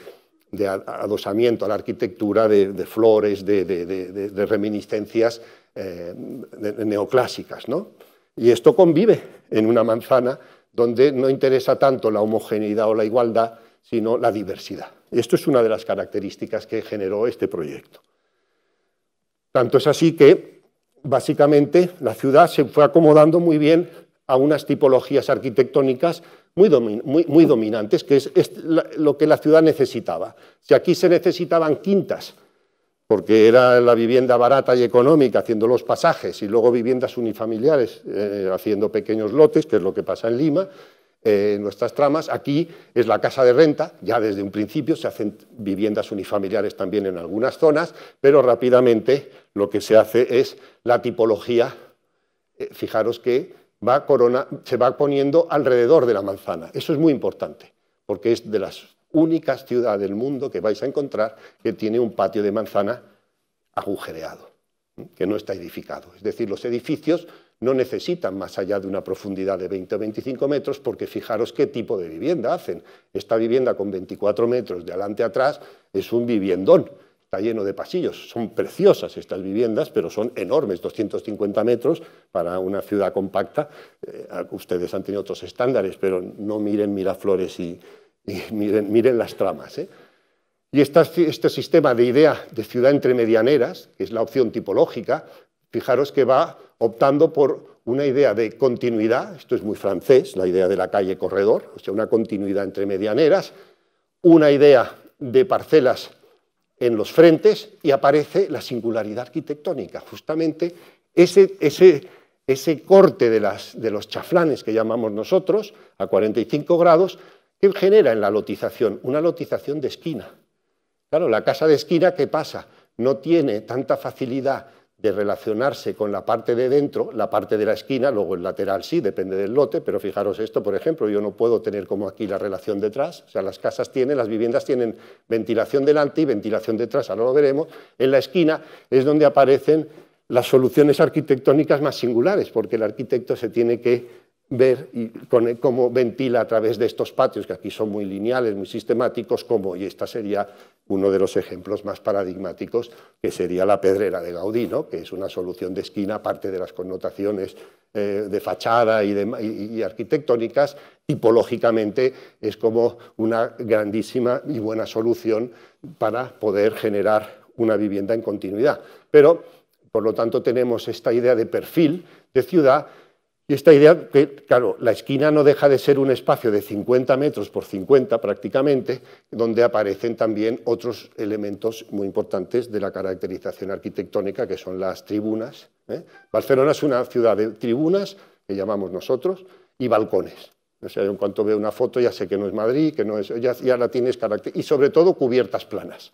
adosamiento a la arquitectura, de, flores, de, reminiscencias eh, neoclásicas, ¿no? Y esto convive en una manzana donde no interesa tanto la homogeneidad o la igualdad, sino la diversidad. Esto es una de las características que generó este proyecto. Tanto es así que, básicamente, la ciudad se fue acomodando muy bien a unas tipologías arquitectónicas muy, dominantes, que es, lo que la ciudad necesitaba. Si aquí se necesitaban quintas, porque era la vivienda barata y económica haciendo los pasajes y luego viviendas unifamiliares eh, haciendo pequeños lotes, que es lo que pasa en Lima, eh, nuestras tramas. Aquí es la casa de renta, ya desde un principio se hacen viviendas unifamiliares también en algunas zonas, pero rápidamente lo que se hace es la tipología, eh, fijaros que va se va poniendo alrededor de la manzana. Eso es muy importante, porque es de las únicas ciudades del mundo que vais a encontrar que tiene un patio de manzana agujereado, que no está edificado. Es decir, los edificios no necesitan más allá de una profundidad de 20 o 25 metros, porque fijaros qué tipo de vivienda hacen. Esta vivienda con 24 metros de adelante a atrás es un viviendón, está lleno de pasillos. Son preciosas estas viviendas, pero son enormes, 250 metros para una ciudad compacta. Eh, ustedes han tenido otros estándares, pero no miren Miraflores y, miren, miren, las tramas. ¿eh? Y este sistema de idea de ciudad entre medianeras, que es la opción tipológica, Fijaros que va optando por una idea de continuidad, esto es muy francés, la idea de la calle corredor, o sea, una continuidad entre medianeras, una idea de parcelas en los frentes y aparece la singularidad arquitectónica, justamente ese, corte de, de los chaflanes que llamamos nosotros a 45 grados que genera en la lotización una lotización de esquina. Claro, la casa de esquina, ¿qué pasa? No tiene tanta facilidad de relacionarse con la parte de dentro, la parte de la esquina, luego el lateral sí, depende del lote, pero fijaros esto, por ejemplo, yo no puedo tener como aquí la relación detrás, o sea, las casas tienen, las viviendas tienen ventilación delante y ventilación detrás, ahora lo veremos, en la esquina es donde aparecen las soluciones arquitectónicas más singulares, porque el arquitecto se tiene que ver cómo ventila a través de estos patios, que aquí son muy lineales, muy sistemáticos, como, y esta sería uno de los ejemplos más paradigmáticos, que sería la pedrera de Gaudí, que es una solución de esquina, aparte de las connotaciones eh, de fachada y, y, arquitectónicas, tipológicamente es como una grandísima y buena solución para poder generar una vivienda en continuidad. Pero, por lo tanto, tenemos esta idea de perfil de ciudad y esta idea, que claro, la esquina no deja de ser un espacio de 50 metros por 50 prácticamente, donde aparecen también otros elementos muy importantes de la caracterización arquitectónica, que son las tribunas. ¿eh? Barcelona es una ciudad de tribunas, que llamamos nosotros, y balcones. O sea, en cuanto veo una foto ya sé que no es Madrid, que no es, ya, la tienes carácter, y sobre todo cubiertas planas.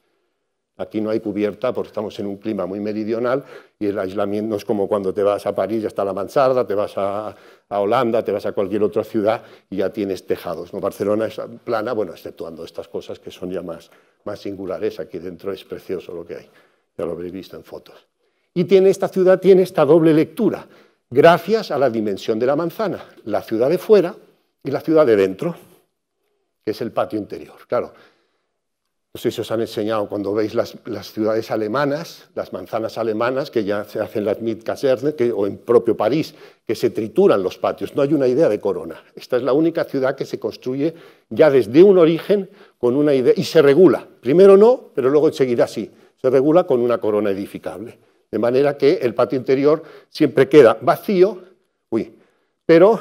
Aquí no hay cubierta porque estamos en un clima muy meridional y el aislamiento es como cuando te vas a París, ya está la mansarda, te vas a, Holanda, te vas a cualquier otra ciudad y ya tienes tejados. Barcelona es plana, bueno, exceptuando estas cosas que son ya más, singulares. Aquí dentro es precioso lo que hay, ya lo habréis visto en fotos. Y tiene, esta ciudad tiene esta doble lectura, gracias a la dimensión de la manzana, la ciudad de fuera y la ciudad de dentro, que es el patio interior. Claro, no sé si os han enseñado cuando veis las, ciudades alemanas, las manzanas alemanas, que ya se hacen las que o en propio París, que se trituran los patios. No hay una idea de corona. Esta es la única ciudad que se construye ya desde un origen con una idea, y se regula. Primero no, pero luego enseguida sí. Se regula con una corona edificable. De manera que el patio interior siempre queda vacío, uy, pero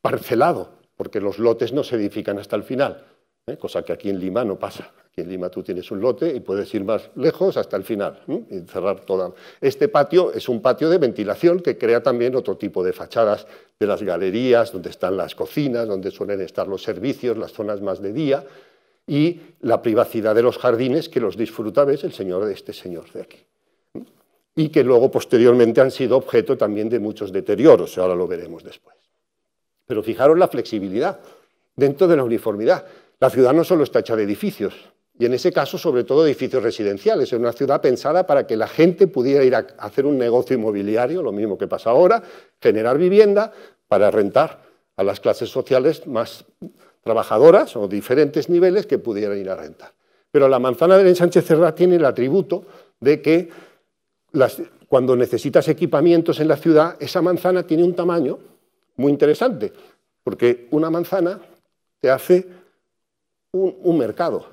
parcelado, porque los lotes no se edifican hasta el final ¿eh? cosa que aquí en Lima no pasa. Aquí en Lima tú tienes un lote y puedes ir más lejos hasta el final ¿eh? y cerrar toda. Este patio es un patio de ventilación que crea también otro tipo de fachadas de las galerías, donde están las cocinas, donde suelen estar los servicios, las zonas más de día y la privacidad de los jardines que los disfruta, ves, el señor de este señor de aquí. ¿eh? Y que luego posteriormente han sido objeto también de muchos deterioros, ahora lo veremos después. Pero fijaros la flexibilidad dentro de la uniformidad. La ciudad no solo está hecha de edificios, y en ese caso sobre todo edificios residenciales, es una ciudad pensada para que la gente pudiera ir a hacer un negocio inmobiliario, lo mismo que pasa ahora, generar vivienda para rentar a las clases sociales más trabajadoras o diferentes niveles que pudieran ir a rentar. Pero la manzana del ensanche cerrado tiene el atributo de que cuando necesitas equipamientos en la ciudad, esa manzana tiene un tamaño muy interesante, porque una manzana te hace un, mercado.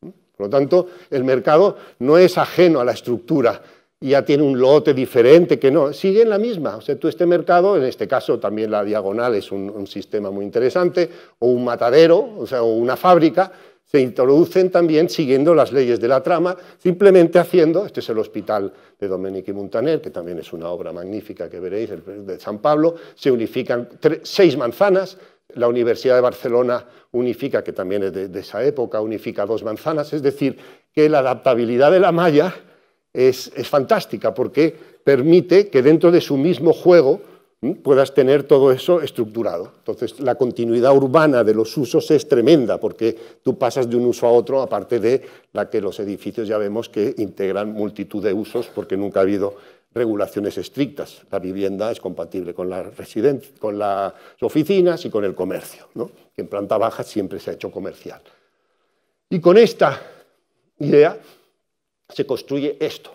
Por lo tanto, el mercado no es ajeno a la estructura ya tiene un lote diferente, que no, sigue en la misma. O sea, tú este mercado, en este caso también la diagonal es un, sistema muy interesante, o un matadero, o sea, o una fábrica, se introducen también siguiendo las leyes de la trama, simplemente haciendo, este es el hospital de Domenico Montaner, que también es una obra magnífica que veréis, el de San Pablo, se unifican seis manzanas, la Universidad de Barcelona unifica, que también es de, esa época, unifica dos manzanas, es decir, que la adaptabilidad de la malla es fantástica porque permite que dentro de su mismo juego puedas tener todo eso estructurado. Entonces, la continuidad urbana de los usos es tremenda, porque tú pasas de un uso a otro, aparte de la que los edificios ya vemos que integran multitud de usos, porque nunca ha habido regulaciones estrictas. La vivienda es compatible con, con las oficinas y con el comercio, en planta baja siempre se ha hecho comercial. Y con esta idea se construye esto,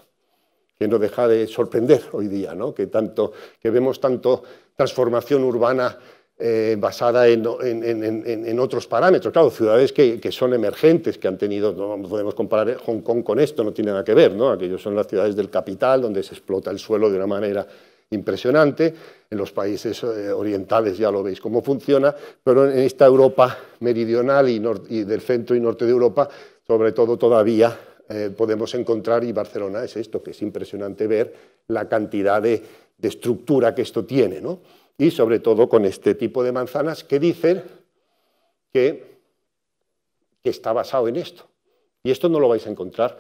que no deja de sorprender hoy día, que, tanto, que vemos tanto transformación urbana eh, basada en, otros parámetros. Claro, ciudades que, son emergentes, que han tenido, no podemos comparar Hong Kong con esto, no tiene nada que ver, ¿no? Aquellos son las ciudades del capital, donde se explota el suelo de una manera impresionante. En los países eh, orientales ya lo veis cómo funciona, pero en esta Europa meridional y, del centro y norte de Europa, sobre todo todavía eh, podemos encontrar, y Barcelona es esto, que es impresionante ver la cantidad de, de estructura que esto tiene, ¿no? y sobre todo con este tipo de manzanas que dicen que, está basado en esto. Y esto no lo vais a encontrar.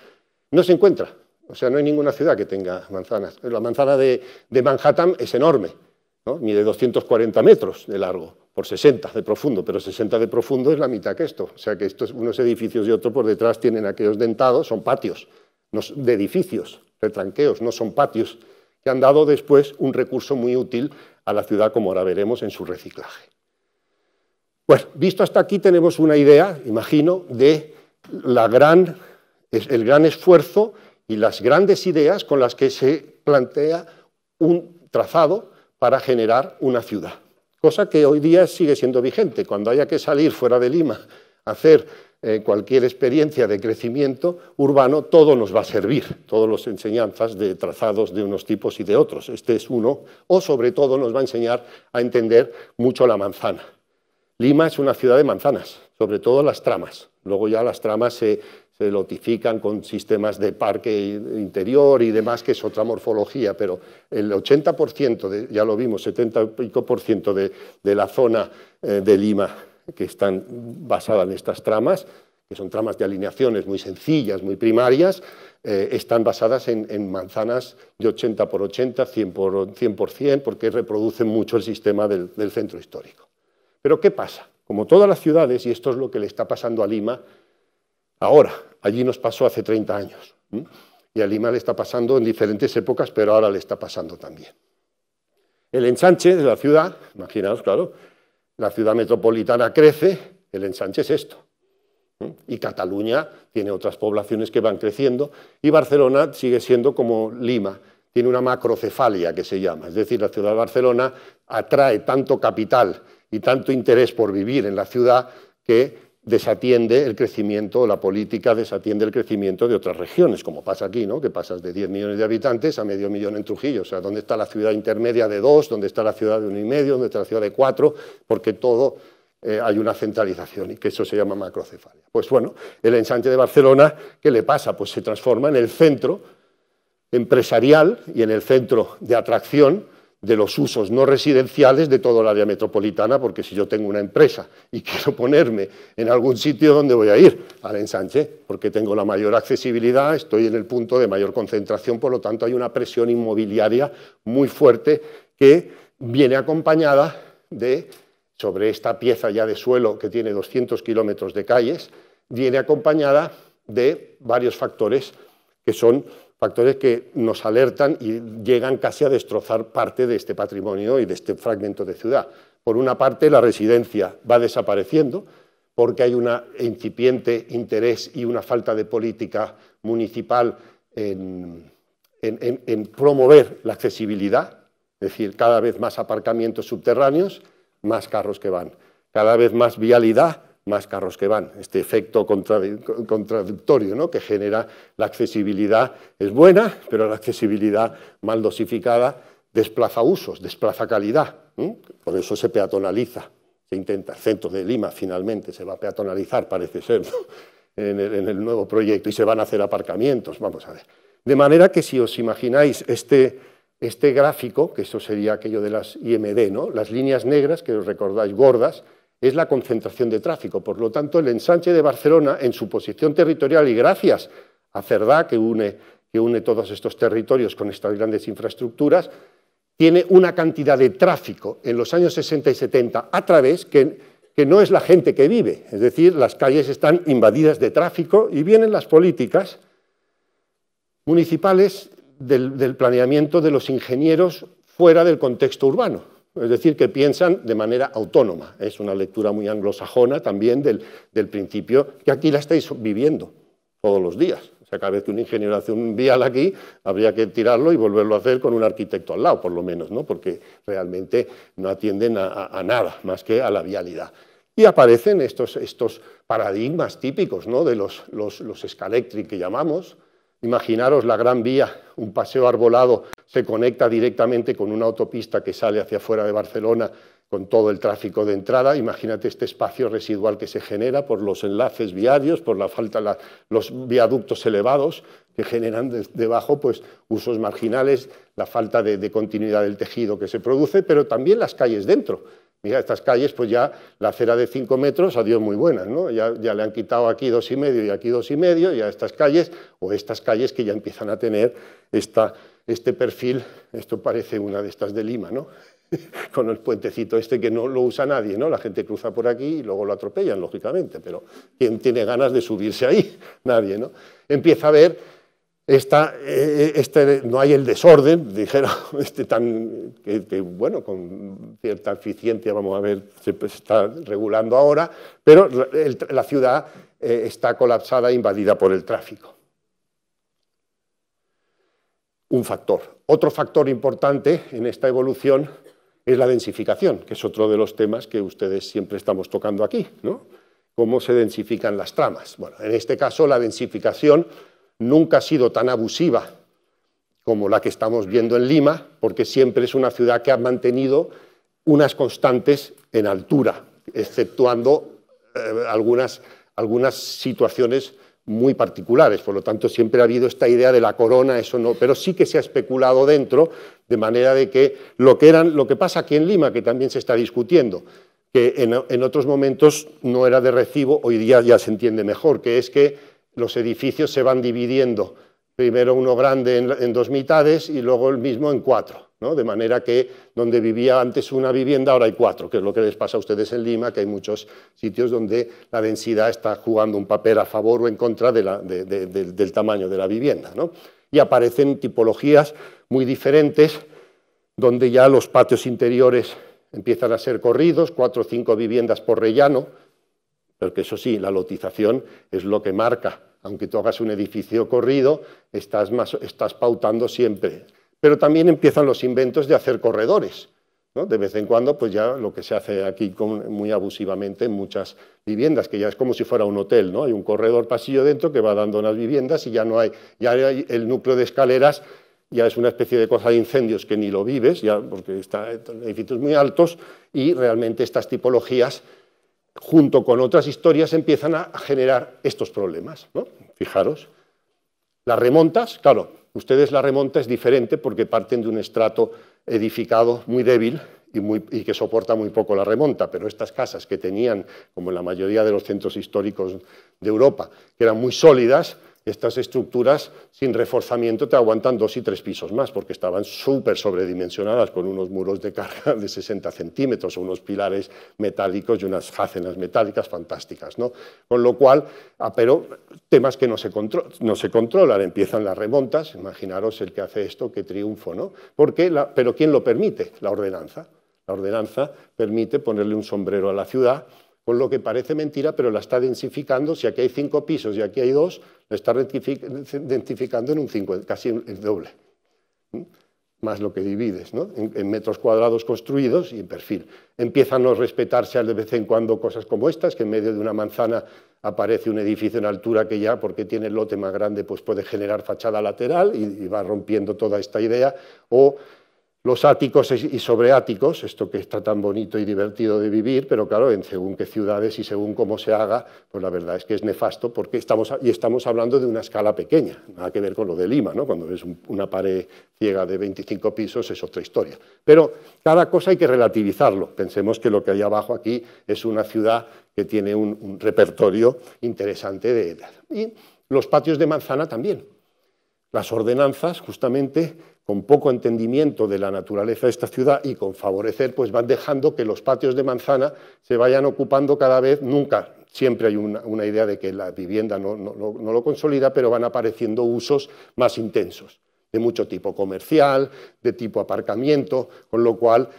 No se encuentra. O sea, no hay ninguna ciudad que tenga manzanas. La manzana de, Manhattan es enorme, ¿no? mide 240 metros de largo por 60 de profundo, pero 60 de profundo es la mitad que esto. O sea que estos, unos edificios y otros por detrás tienen aquellos dentados, son patios no, de edificios, retranqueos, no son patios, que han dado después un recurso muy útil a la ciudad, como ahora veremos, en su reciclaje. Bueno, visto hasta aquí tenemos una idea, imagino, de la gran, el gran esfuerzo y las grandes ideas con las que se plantea un trazado para generar una ciudad, cosa que hoy día sigue siendo vigente. Cuando haya que salir fuera de Lima hacer eh, cualquier experiencia de crecimiento urbano, todo nos va a servir, todas las enseñanzas de trazados de unos tipos y de otros. Este es uno, o sobre todo nos va a enseñar a entender mucho la manzana. Lima es una ciudad de manzanas, sobre todo las tramas. Luego ya las tramas se, lotifican con sistemas de parque interior y demás, que es otra morfología, pero el 80%, ya lo vimos, 70 pico ciento de la zona eh, de Lima que están basadas en estas tramas, que son tramas de alineaciones muy sencillas, muy primarias, eh, están basadas en, manzanas de 80 por 80, 100 por 100%, porque reproducen mucho el sistema del, centro histórico. Pero ¿qué pasa? Como todas las ciudades, y esto es lo que le está pasando a Lima ahora, allí nos pasó hace 30 años, y a Lima le está pasando en diferentes épocas, pero ahora le está pasando también. El ensanche de la ciudad, imaginaos, claro, la ciudad metropolitana crece, el ensanche es esto. Y Cataluña tiene otras poblaciones que van creciendo y Barcelona sigue siendo como Lima, tiene una macrocefalia que se llama, es decir, la ciudad de Barcelona atrae tanto capital y tanto interés por vivir en la ciudad que desatiende el crecimiento, la política desatiende el crecimiento de otras regiones, como pasa aquí, ¿no? que pasas de 10 millones de habitantes a medio millón en Trujillo. O sea, ¿dónde está la ciudad intermedia de dos?, ¿Dónde está la ciudad de uno y medio?, ¿Dónde está la ciudad de cuatro?, Porque todo eh, hay una centralización y que eso se llama macrocefalia. Pues bueno, el ensanche de Barcelona, ¿qué le pasa? Pues se transforma en el centro empresarial y en el centro de atracción de los usos no residenciales de todo el área metropolitana, porque si yo tengo una empresa y (laughs) quiero ponerme en algún sitio, ¿dónde voy a ir? Al ensanche, porque tengo la mayor accesibilidad, estoy en el punto de mayor concentración, por lo tanto hay una presión inmobiliaria muy fuerte que viene acompañada de, sobre esta pieza ya de suelo que tiene 200 kilómetros de calles, viene acompañada de varios factores que son factores que nos alertan y llegan casi a destrozar parte de este patrimonio y de este fragmento de ciudad. Por una parte, la residencia va desapareciendo porque hay un incipiente interés y una falta de política municipal en, promover la accesibilidad, es decir, cada vez más aparcamientos subterráneos, más carros que van, cada vez más vialidad, más carros que van. Este efecto contradictorio ¿no? que genera la accesibilidad es buena, pero la accesibilidad mal dosificada desplaza usos, desplaza calidad. Por eso se peatonaliza. Se intenta, el centro de Lima finalmente se va a peatonalizar, parece ser, en, el, nuevo proyecto, y se van a hacer aparcamientos, vamos a ver. De manera que si os imagináis este, este gráfico, que eso sería aquello de las IMD, ¿no? las líneas negras, que os recordáis gordas, es la concentración de tráfico. Por lo tanto, el ensanche de Barcelona, en su posición territorial y gracias a Cerdá, que une, que une todos estos territorios con estas grandes infraestructuras, tiene una cantidad de tráfico en los años 60 y 70 a través que, no es la gente que vive. Es decir, las calles están invadidas de tráfico y vienen las políticas municipales del planeamiento de los ingenieros fuera del contexto urbano es decir, que piensan de manera autónoma. Es una lectura muy anglosajona también del, principio que aquí la estáis viviendo todos los días. O sea, cada vez que un ingeniero hace un vial aquí, habría que tirarlo y volverlo a hacer con un arquitecto al lado, por lo menos, porque realmente no atienden a, nada más que a la vialidad. Y aparecen estos, paradigmas típicos de los, los, que llamamos, Imaginaros la Gran Vía, un paseo arbolado, se conecta directamente con una autopista que sale hacia afuera de Barcelona con todo el tráfico de entrada. Imagínate este espacio residual que se genera por los enlaces viarios, por la falta los viaductos elevados que generan debajo pues, usos marginales, la falta de continuidad del tejido que se produce, pero también las calles dentro Mira, estas calles, pues ya la acera de 5 metros, adiós muy buenas, ¿no? Ya, ya, le han quitado aquí dos y medio y aquí dos y medio, y a estas calles, o estas calles que ya empiezan a tener esta, este perfil, esto parece una de estas de Lima, ¿no? (laughs) con el puentecito este que no lo usa nadie, ¿no? La gente cruza por aquí y luego lo atropellan, lógicamente, pero ¿quién tiene ganas de subirse ahí? (laughs) Nadie, ¿no? Empieza a ver eh, eh, este, no hay el desorden, (laughs) dijera, este tan, que, bueno, con cierta eficiencia, vamos a ver, se está regulando ahora, pero la ciudad eh, está colapsada e invadida por el tráfico. Un factor. Otro factor importante en esta evolución es la densificación, que es otro de los temas que ustedes siempre estamos tocando aquí, ¿no? Cómo se densifican las tramas. Bueno, en este caso la densificación nunca ha sido tan abusiva como la que estamos viendo en Lima, porque siempre es una ciudad que ha mantenido unas constantes en altura, exceptuando eh, algunas, algunas situaciones muy particulares. Por lo tanto, siempre ha habido esta idea de la corona, eso no, pero sí que se ha especulado dentro, de manera de que lo que, eran, lo que pasa aquí en Lima, que también se está discutiendo, que en, en otros momentos no era de recibo, hoy día ya se entiende mejor, que es que los edificios se van dividiendo, primero uno grande en, dos mitades y luego el mismo en cuatro, de manera que donde vivía antes una vivienda ahora hay cuatro, que es lo que les pasa a ustedes en Lima, que hay muchos sitios donde la densidad está jugando un papel a favor o en contra del tamaño de la vivienda. Y aparecen tipologías muy diferentes donde ya los patios interiores empiezan a ser corridos, cuatro o cinco viviendas por rellano, porque eso sí, la lotización es lo que marca. Aunque tú hagas un edificio corrido, estás, más, estás pautando siempre. Pero también empiezan los inventos de hacer corredores. De vez en cuando, pues ya lo que se hace aquí muy abusivamente en muchas viviendas, que ya es como si fuera un hotel, ¿no? Hay un corredor pasillo dentro que va dando unas viviendas y ya no hay, ya hay el núcleo de escaleras ya es una especie de cosa de incendios que ni lo vives, ya porque están edificios muy altos y realmente estas tipologías junto con otras historias, empiezan a generar estos problemas. Fijaros, las remontas, claro, ustedes la remonta es diferente porque parten de un estrato edificado muy débil y, y, que soporta muy poco la remonta, pero estas casas que tenían, como en la mayoría de los centros históricos de Europa, que eran muy sólidas, estas estructuras sin reforzamiento te aguantan dos y tres pisos más, porque estaban súper sobredimensionadas con unos muros de carga de 60 centímetros, unos pilares metálicos y unas jácenas metálicas fantásticas. ¿no? Con lo cual, ah, pero temas que no se, controlan, empiezan las remontas, imaginaros el que hace esto, qué triunfo, ¿no? pero ¿quién lo permite? La ordenanza. La ordenanza permite ponerle un sombrero a la ciudad con lo que parece mentira, pero la está densificando. Si aquí hay cinco pisos y aquí hay dos, la está densificando en un cinco, casi el doble, más lo que divides, ¿no? en, metros cuadrados construidos y en perfil. Empiezan a no respetarse de vez en cuando cosas como estas, que en medio de una manzana aparece un edificio en altura que ya, porque tiene el lote más grande, pues puede generar fachada lateral y, y va rompiendo toda esta idea. O los áticos y sobreáticos, esto que está tan bonito y divertido de vivir, pero claro, en según qué ciudades y según cómo se haga, pues la verdad es que es nefasto porque estamos, y estamos hablando de una escala pequeña, nada que ver con lo de Lima, ¿no? cuando ves una pared ciega de 25 pisos es otra historia. Pero cada cosa hay que relativizarlo, pensemos que lo que hay abajo aquí es una ciudad que tiene un, repertorio interesante de... Y los patios de manzana también, las ordenanzas, justamente con poco entendimiento de la naturaleza de esta ciudad y con favorecer, pues van dejando que los patios de manzana se vayan ocupando cada vez, nunca, siempre hay una, idea de que la vivienda no, no lo consolida, pero van apareciendo usos más intensos, de mucho tipo comercial, de tipo aparcamiento, con lo cual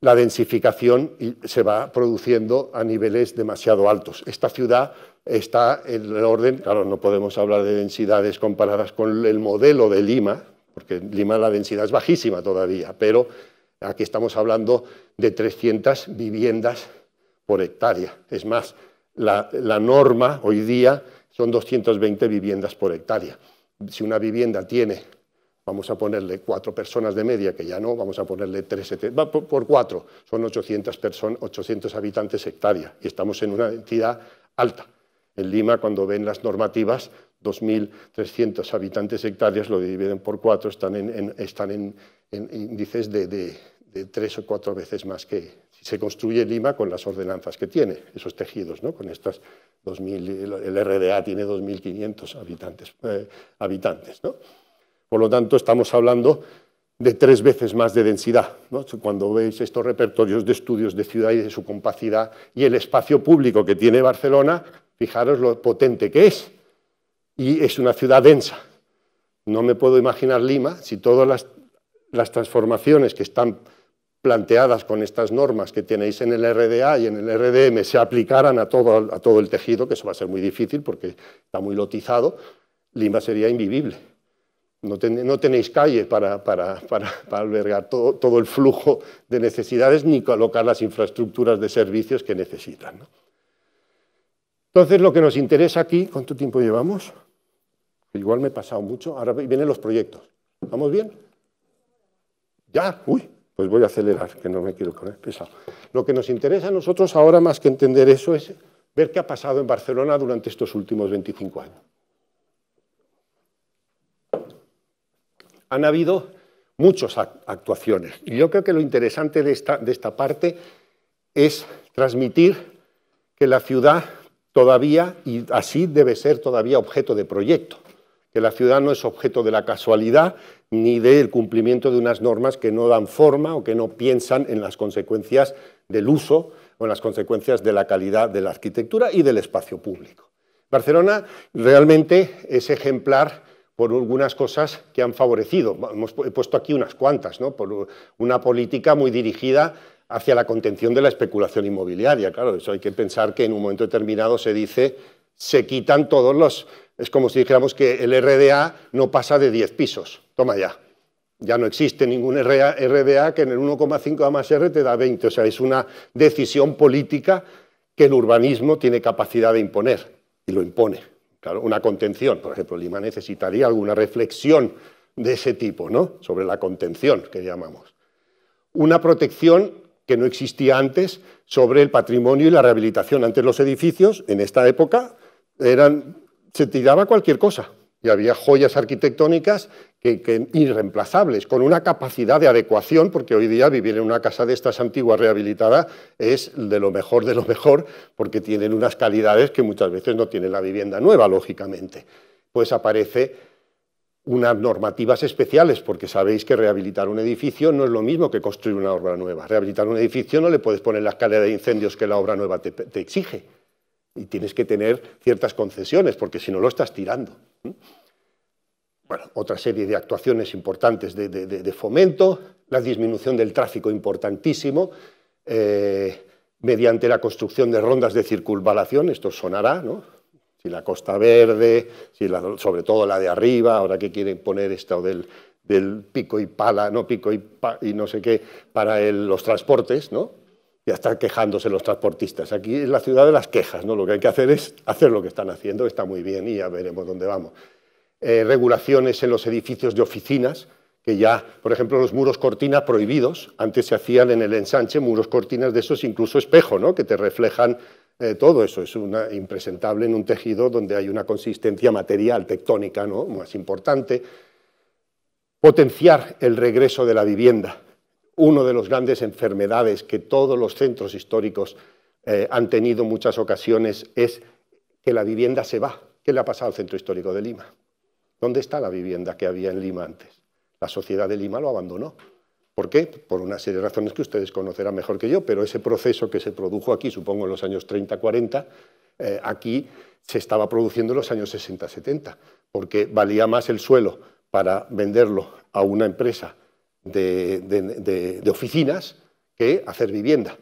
la densificación se va produciendo a niveles demasiado altos. Esta ciudad está el orden, claro, no podemos hablar de densidades comparadas con el modelo de Lima, porque en Lima la densidad es bajísima todavía, pero aquí estamos hablando de 300 viviendas por hectárea. Es más, la, norma hoy día son 220 viviendas por hectárea. Si una vivienda tiene, vamos a ponerle cuatro personas de media, que ya no, vamos a ponerle tres, va por cuatro, son 800, 800 habitantes hectárea y estamos en una densidad alta. En Lima, cuando ven las normativas, 2.300 habitantes hectáreas lo dividen por cuatro, están en, están en, índices de, tres o cuatro veces más que si se construye Lima con las ordenanzas que tiene, esos tejidos, ¿no? con estas 2.000, el RDA tiene 2.500 habitantes. Eh, habitantes Por lo tanto, estamos hablando de tres veces más de densidad. Cuando veis estos repertorios de estudios de ciudad y de su compacidad y el espacio público que tiene Barcelona, Fijaros lo potente que es. Y es una ciudad densa. No me puedo imaginar Lima si todas las, transformaciones que están planteadas con estas normas que tenéis en el RDA y en el RDM se aplicaran a todo, el tejido, que eso va a ser muy difícil porque está muy lotizado, Lima sería invivible. No, tenéis calle para, albergar todo, todo, el flujo de necesidades ni colocar las infraestructuras de servicios que necesitan. Entonces, lo que nos interesa aquí, ¿cuánto tiempo llevamos? Igual me he pasado mucho. Ahora vienen los proyectos. ¿Vamos bien? Ya, uy, pues voy a acelerar, que no me quiero poner pesado. Lo que nos interesa a nosotros ahora, más que entender eso, es ver qué ha pasado en Barcelona durante estos últimos 25 años. Han habido muchas actuaciones. Y yo creo que lo interesante de esta, de esta parte es transmitir que la ciudad todavía, y así debe ser todavía objeto de proyecto, que la ciudad no es objeto de la casualidad ni del cumplimiento de unas normas que no dan forma o que no piensan en las consecuencias del uso o en las consecuencias de la calidad de la arquitectura y del espacio público. Barcelona realmente es ejemplar por algunas cosas que han favorecido. Hemos he puesto aquí unas cuantas, ¿no? por una política muy dirigida hacia la contención de la especulación inmobiliaria. Claro, eso hay que pensar que en un momento determinado se dice, se quitan todos los... Es como si dijéramos que el RDA no pasa de 10 pisos. Toma ya. Ya no existe ningún RDA que en el 1,5 a más R te da 20. O sea, es una decisión política que el urbanismo tiene capacidad de imponer y lo impone. Claro, una contención. Por ejemplo, Lima necesitaría alguna reflexión de ese tipo, ¿no? Sobre la contención que llamamos. Una protección que no existía antes sobre el patrimonio y la rehabilitación. Antes los edificios, en esta época, eran, se tiraba cualquier cosa y había joyas arquitectónicas que, irreemplazables, con una capacidad de adecuación, porque hoy día vivir en una casa de estas antiguas rehabilitada es de lo mejor de lo mejor, porque tienen unas calidades que muchas veces no tienen la vivienda nueva, lógicamente. Pues aparece unas normativas especiales, porque sabéis que rehabilitar un edificio no es lo mismo que construir una obra nueva. Rehabilitar un edificio no le puedes poner la escalera de incendios que la obra nueva te, exige. Y tienes que tener ciertas concesiones, porque si no lo estás tirando. Bueno, otra serie de actuaciones importantes de, fomento, la disminución del tráfico importantísimo, eh, mediante la construcción de rondas de circunvalación, esto sonará, ¿no? Si la Costa Verde, si sobre todo la de arriba, ahora que quieren poner esto del, del pico y pala, no pico y, y no sé qué, para los transportes, ¿no? Ya están quejándose los transportistas. Aquí es la ciudad de las quejas, ¿no? Lo que hay que hacer es hacer lo que están haciendo, está muy bien y ya veremos dónde vamos. Eh, regulaciones en los edificios de oficinas, que ya, por ejemplo, los muros cortina prohibidos, antes se hacían en el ensanche muros cortinas de esos, incluso espejo, ¿no? que te reflejan eh, todo eso es impresentable en un tejido donde hay una consistencia material tectónica más importante. Potenciar el regreso de la vivienda, una de las grandes enfermedades que todos los centros históricos eh, han tenido muchas ocasiones es que la vivienda se va. ¿Qué le ha pasado al centro histórico de Lima? ¿Dónde está la vivienda que había en Lima antes? La sociedad de Lima lo abandonó. ¿Por qué? Por una serie de razones que ustedes conocerán mejor que yo, pero ese proceso que se produjo aquí, supongo en los años 30-40, eh, aquí se estaba produciendo en los años 60-70, porque valía más el suelo para venderlo a una empresa de, oficinas que hacer vivienda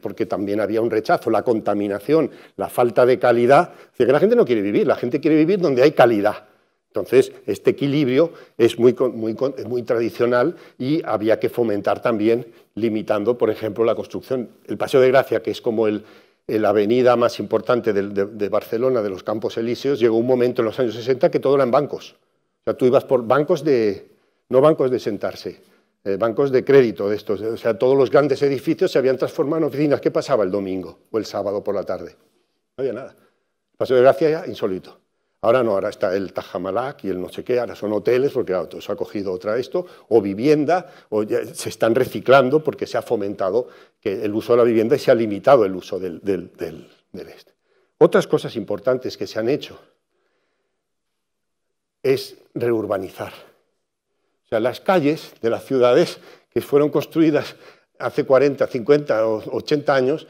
porque también había un rechazo, la contaminación, la falta de calidad. O que la gente no quiere vivir, la gente quiere vivir donde hay calidad. Entonces, este equilibrio es muy, muy, tradicional y había que fomentar también limitando, por ejemplo, la construcción. El Paseo de Gracia, que es como la avenida más importante de, Barcelona, de los Campos Elíseos, llegó un momento en los años 60 que todo era en bancos. O sea, tú ibas por bancos de, no bancos de sentarse, eh, bancos de crédito de estos. O sea, todos los grandes edificios se habían transformado en oficinas. ¿Qué pasaba el domingo o el sábado por la tarde? No había nada. El Paseo de Gracia ya, insólito. Ahora no, ahora está el Tajamalac y el no sé qué, ahora son hoteles, porque se ha cogido otra esto, o vivienda, o se están reciclando porque se ha fomentado que el uso de la vivienda y se ha limitado el uso del, este. Otras cosas importantes que se han hecho es reurbanizar. O sea, las calles de las ciudades que fueron construidas hace 40, 50 o 80 años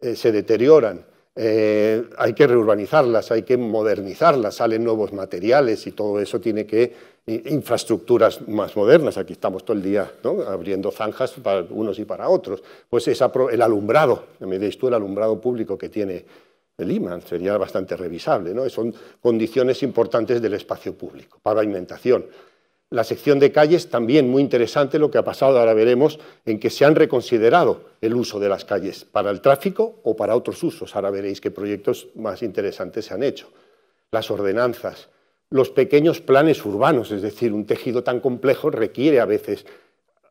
eh, se deterioran eh, hay que reurbanizarlas, hay que modernizarlas, salen nuevos materiales y todo eso tiene que infraestructuras más modernas. Aquí estamos todo el día abriendo zanjas para unos y para otros. Pues el alumbrado, me diréis tú el alumbrado público que tiene Lima, sería bastante revisable. Son condiciones importantes del espacio público, pavimentación la sección de calles, también muy interesante lo que ha pasado, ahora veremos, en que se han reconsiderado el uso de las calles para el tráfico o para otros usos. Ahora veréis qué proyectos más interesantes se han hecho. Las ordenanzas, los pequeños planes urbanos, es decir, un tejido tan complejo requiere a veces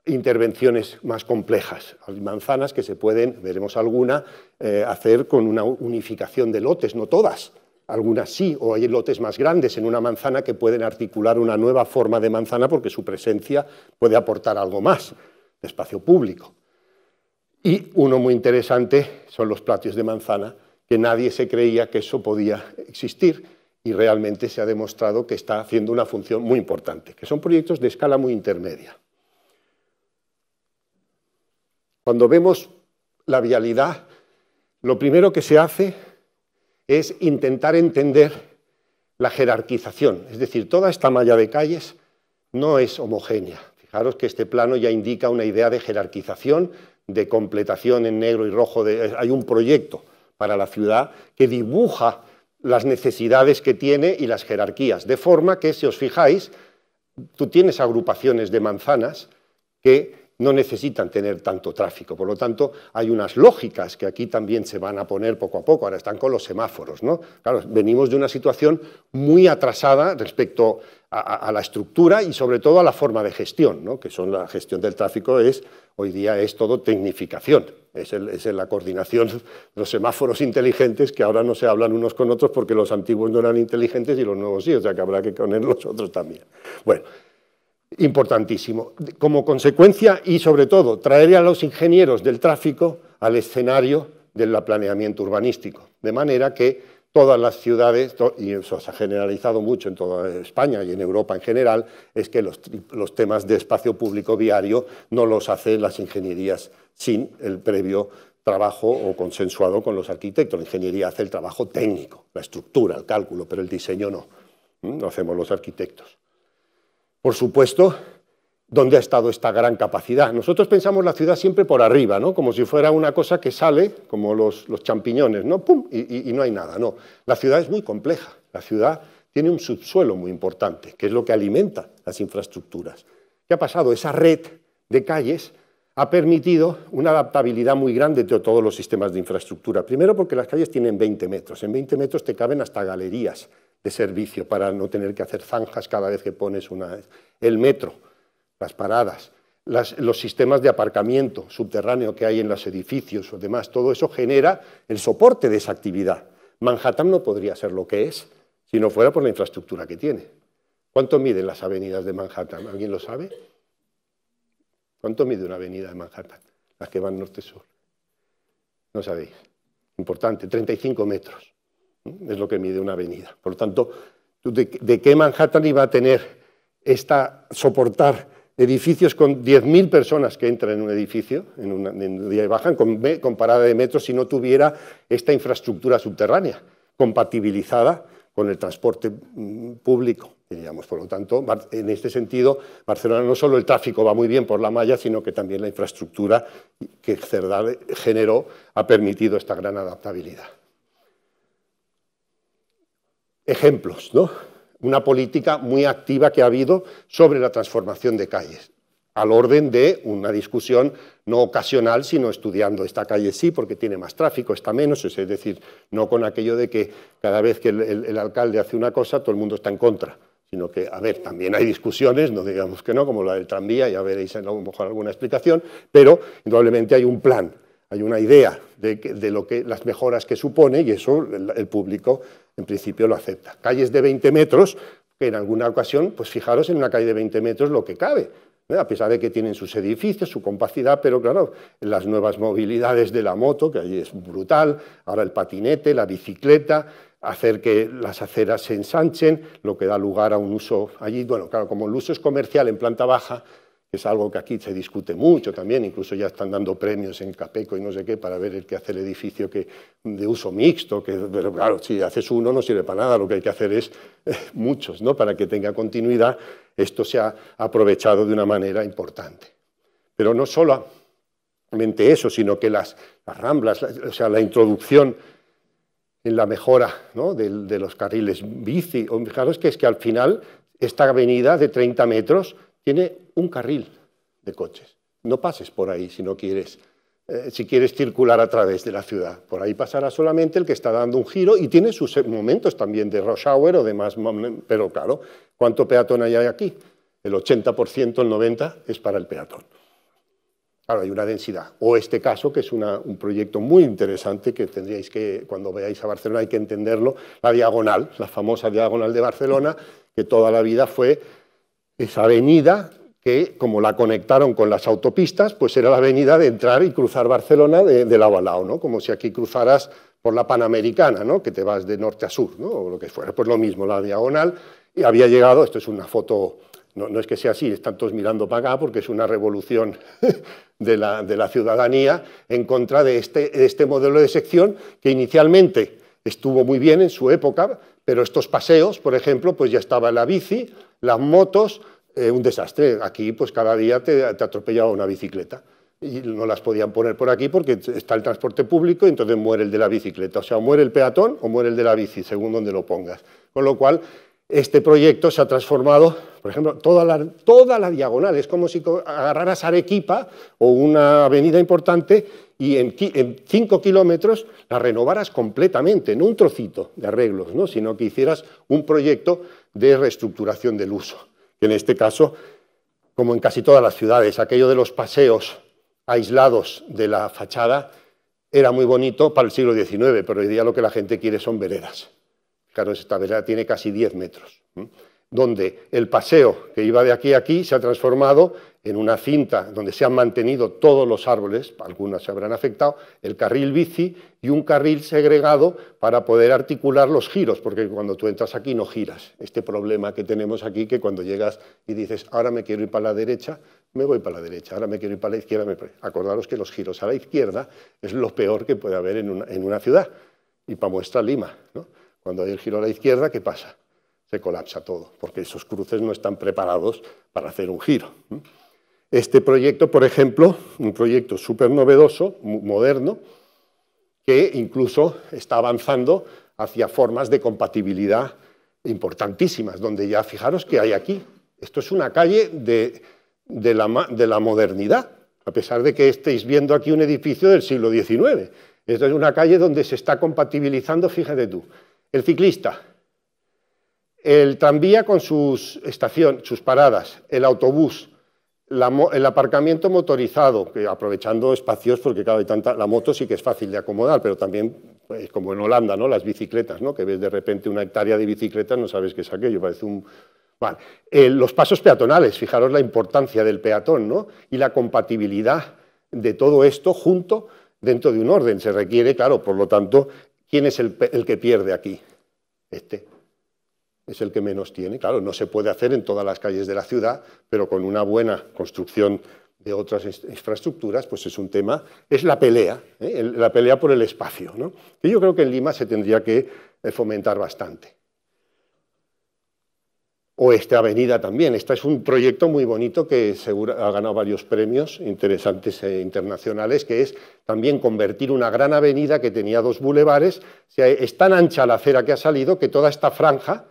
intervenciones más complejas. Hay manzanas que se pueden, veremos alguna, eh, hacer con una unificación de lotes, no todas, algunas sí, o hay lotes más grandes en una manzana que pueden articular una nueva forma de manzana porque su presencia puede aportar algo más de espacio público. Y uno muy interesante son los platios de manzana, que nadie se creía que eso podía existir y realmente se ha demostrado que está haciendo una función muy importante, que son proyectos de escala muy intermedia. Cuando vemos la vialidad, lo primero que se hace es intentar entender la jerarquización. Es decir, toda esta malla de calles no es homogénea. Fijaros que este plano ya indica una idea de jerarquización, de completación en negro y rojo. Eh, hay un proyecto para la ciudad que dibuja las necesidades que tiene y las jerarquías. De forma que, si os fijáis, tú tienes agrupaciones de manzanas que no necesitan tener tanto tráfico. Por lo tanto, hay unas lógicas que aquí también se van a poner poco a poco. Ahora están con los semáforos. ¿no? venimos de una situación muy atrasada respecto a, la estructura y sobre todo a la forma de gestión, ¿no? que son la gestión del tráfico es hoy día es todo tecnificación, es, la coordinación de (laughs) los semáforos inteligentes que ahora no se hablan unos con otros porque los antiguos no eran inteligentes y los nuevos sí, o sea que habrá que poner los otros también. Bueno, importantísimo. Como consecuencia y sobre todo, traer a los ingenieros del tráfico al escenario del planeamiento urbanístico, de manera que todas las ciudades, y eso se ha generalizado mucho en toda España y en Europa en general, es que los, los temas de espacio público viario no los hacen las ingenierías sin el previo trabajo o consensuado con los arquitectos. La ingeniería hace el trabajo técnico, la estructura, el cálculo, pero el diseño no. ¿Mm? Lo hacemos los arquitectos por supuesto, dónde ha estado esta gran capacidad. Nosotros pensamos la ciudad siempre por arriba, ¿no? como si fuera una cosa que sale, como los, champiñones, Y, no hay nada. la ciudad es muy compleja. La ciudad tiene un subsuelo muy importante, que es lo que alimenta las infraestructuras. ¿Qué ha pasado? Esa red de calles ha permitido una adaptabilidad muy grande de todos los sistemas de infraestructura. Primero porque las calles tienen 20 metros. En 20 metros te caben hasta galerías de servicio para no tener que hacer zanjas cada vez que pones una... El metro, las paradas, los sistemas de aparcamiento subterráneo que hay en los edificios o demás, todo eso genera el soporte de esa actividad. Manhattan no podría ser lo que es si no fuera por la infraestructura que tiene. ¿Cuánto miden las avenidas de Manhattan? ¿Alguien lo sabe? ¿Cuánto mide una avenida de Manhattan? Las que van norte-sur. No sabéis. Importante, 35 metros. Es lo que mide una avenida. Por lo tanto, ¿de, qué Manhattan iba a tener esta, soportar edificios con 10.000 personas que entran en un edificio, en, una, día y bajan, con, parada de metro, si no tuviera esta infraestructura subterránea compatibilizada con el transporte mm, público, Por lo tanto, en este sentido, Barcelona no solo el tráfico va muy bien por la malla, sino que también la infraestructura que Cerdal generó ha permitido esta gran adaptabilidad ejemplos, ¿no? Una política muy activa que ha habido sobre la transformación de calles, al orden de una discusión no ocasional, sino estudiando esta calle sí, porque tiene más tráfico, está menos, es decir, no con aquello de que cada vez que el, alcalde hace una cosa, todo el mundo está en contra sino que, a ver, también hay discusiones, no digamos que no, como la del tranvía, ya veréis a lo mejor alguna explicación, pero indudablemente hay un plan hay una idea de, lo que, las mejoras que supone y eso el, público en principio lo acepta. Calles de 20 metros, que en alguna ocasión, pues fijaros en una calle de 20 metros lo que cabe, ¿eh? a pesar de que tienen sus edificios, su compacidad, pero claro, las nuevas movilidades de la moto, que allí es brutal, ahora el patinete, la bicicleta, hacer que las aceras se ensanchen, lo que da lugar a un uso allí, bueno, claro, como el uso es comercial en planta baja, es algo que aquí se discute mucho también, incluso ya están dando premios en Capeco y no sé qué para ver el que hace el edificio que, de uso mixto, que, pero claro, si haces uno no sirve para nada, lo que hay que hacer es eh, muchos, ¿no? para que tenga continuidad, esto se ha aprovechado de una manera importante. Pero no solamente eso, sino que las, ramblas, o sea, la introducción en la mejora de, de, los carriles bici, o fijaros que es que al final esta avenida de 30 metros tiene un carril de coches. No pases por ahí si no quieres, eh, si quieres circular a través de la ciudad. Por ahí pasará solamente el que está dando un giro y tiene sus eh, momentos también de rush hour o demás. Pero claro, ¿cuánto peatón hay aquí? El 80%, el 90% es para el peatón. Claro, hay una densidad. O este caso, que es un proyecto muy interesante que tendríais que, cuando veáis a Barcelona, hay que entenderlo, la diagonal, la famosa diagonal de Barcelona, que toda la vida fue esa avenida que, como la conectaron con las autopistas, pues era la avenida de entrar y cruzar Barcelona de, lado a lado, como si aquí cruzaras por la Panamericana, ¿no? que te vas de norte a sur, ¿no? o lo que fuera, pues lo mismo, la diagonal, y había llegado, esto es una foto, no, es que sea así, están todos mirando para acá porque es una revolución (laughs) de la, ciudadanía en contra este, de este modelo de sección que inicialmente estuvo muy bien en su época, pero estos paseos, por ejemplo, pues ya estaba la bici, las motos, eh, un desastre. Aquí pues cada día te, atropellaba una bicicleta y no las podían poner por aquí porque está el transporte público y entonces muere el de la bicicleta. O sea, muere el peatón o muere el de la bici, según donde lo pongas. Con lo cual, este proyecto se ha transformado, por ejemplo, toda la, toda la diagonal. Es como si agarraras Arequipa o una avenida importante y en, cinco kilómetros la renovaras completamente, no un trocito de arreglos, ¿no? sino que hicieras un proyecto de reestructuración del uso. En este caso, como en casi todas las ciudades, aquello de los paseos aislados de la fachada era muy bonito para el siglo XIX, pero hoy día lo que la gente quiere son veredas. Claro, esta vereda tiene casi 10 metros donde el paseo que iba de aquí a aquí se ha transformado en una cinta donde se han mantenido todos los árboles, algunos se habrán afectado, el carril bici y un carril segregado para poder articular los giros, porque cuando tú entras aquí no giras. Este problema que tenemos aquí, que cuando llegas y dices, ahora me quiero ir para la derecha, me voy para la derecha, ahora me quiero ir para la izquierda, me... acordaros que los giros a la izquierda es lo peor que puede haber en una, ciudad, y para muestra Lima. Cuando hay el giro a la izquierda, ¿qué pasa? se colapsa todo, porque esos cruces no están preparados para hacer un giro. Este proyecto, por ejemplo, un proyecto súper novedoso, moderno, que incluso está avanzando hacia formas de compatibilidad importantísimas, donde ya fijaros que hay aquí. Esto es una calle de, la, de la modernidad, a pesar de que estéis viendo aquí un edificio del siglo XIX. Esto es una calle donde se está compatibilizando, fíjate tú, el ciclista, el tranvía con sus estaciones, sus paradas, el autobús, el aparcamiento motorizado, aprovechando espacios, porque claro, hay tanta, la moto sí que es fácil de acomodar, pero también, es pues, como en Holanda, ¿no? las bicicletas, ¿no? que ves de repente una hectárea de bicicletas, no sabes qué es aquello, parece un... Eh, los pasos peatonales, fijaros la importancia del peatón ¿no? y la compatibilidad de todo esto junto dentro de un orden. Se requiere, claro, por lo tanto, ¿quién es el, el que pierde aquí? Este es el que menos tiene. Claro, no se puede hacer en todas las calles de la ciudad, pero con una buena construcción de otras infraestructuras, pues es un tema, es la pelea, ¿eh? la pelea por el espacio, Y yo creo que en Lima se tendría que eh, fomentar bastante. O esta avenida también, este es un proyecto muy bonito que seguro ha ganado varios premios interesantes e internacionales, que es también convertir una gran avenida que tenía dos bulevares, es tan ancha la acera que ha salido que toda esta franja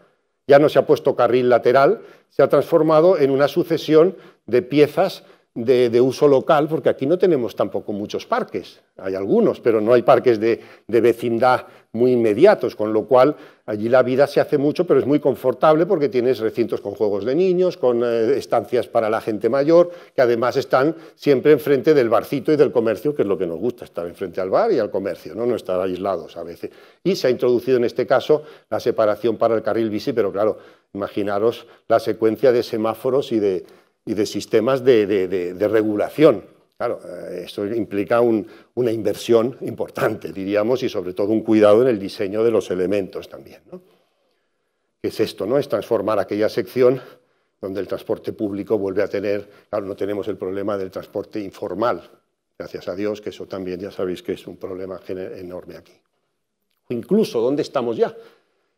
ya no se ha puesto carril lateral, se ha transformado en una sucesión de piezas de, uso local, porque aquí no tenemos tampoco muchos parques, hay algunos, pero no hay parques de, vecindad muy inmediatos, con lo cual allí la vida se hace mucho, pero es muy confortable porque tienes recintos con juegos de niños, con eh, estancias para la gente mayor, que además están siempre enfrente del barcito y del comercio, que es lo que nos gusta, estar enfrente al bar y al comercio, no, no estar aislados a veces. Y se ha introducido en este caso la separación para el carril bici, pero claro, imaginaros la secuencia de semáforos y de y de sistemas de, regulación. Claro, eh, esto implica una inversión importante, diríamos, y sobre todo un cuidado en el diseño de los elementos también. ¿no? ¿Qué es esto? ¿no? Es transformar aquella sección donde el transporte público vuelve a tener, claro, no tenemos el problema del transporte informal, gracias a Dios, que eso también ya sabéis que es un problema enorme aquí. incluso, ¿dónde estamos ya?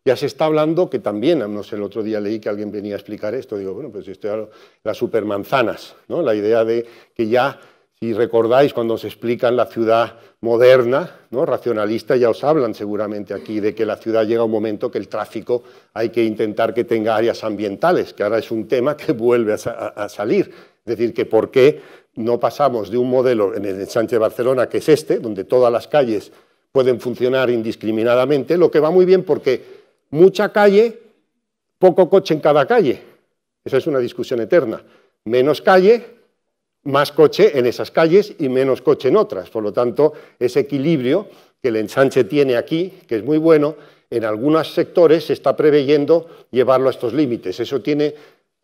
Ya se está hablando que también, no sé, el otro día leí que alguien venía a explicar esto, digo, bueno, pues esto era las supermanzanas, ¿no? la idea de que ya, si recordáis cuando os explican la ciudad moderna, ¿no? racionalista, ya os hablan seguramente aquí de que la ciudad llega un momento que el tráfico hay que intentar que tenga áreas ambientales, que ahora es un tema que vuelve a, salir. Es decir, que por qué no pasamos de un modelo en el Sánchez de Barcelona, que es este, donde todas las calles pueden funcionar indiscriminadamente, lo que va muy bien porque mucha calle, poco coche en cada calle. Esa es una discusión eterna. Menos calle, más coche en esas calles y menos coche en otras. Por lo tanto, ese equilibrio que el ensanche tiene aquí, que es muy bueno, en algunos sectores se está preveyendo llevarlo a estos límites. Eso tiene,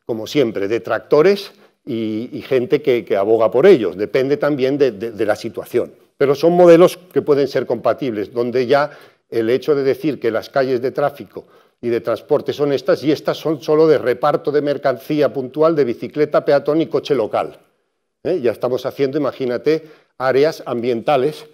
como siempre, detractores y, gente que, aboga por ellos. Depende también de, de la situación. Pero son modelos que pueden ser compatibles, donde ya el hecho de decir que las calles de tráfico y de transporte son estas y estas son solo de reparto de mercancía puntual de bicicleta, peatón y coche local. ¿Eh? Ya estamos haciendo, imagínate, áreas ambientales,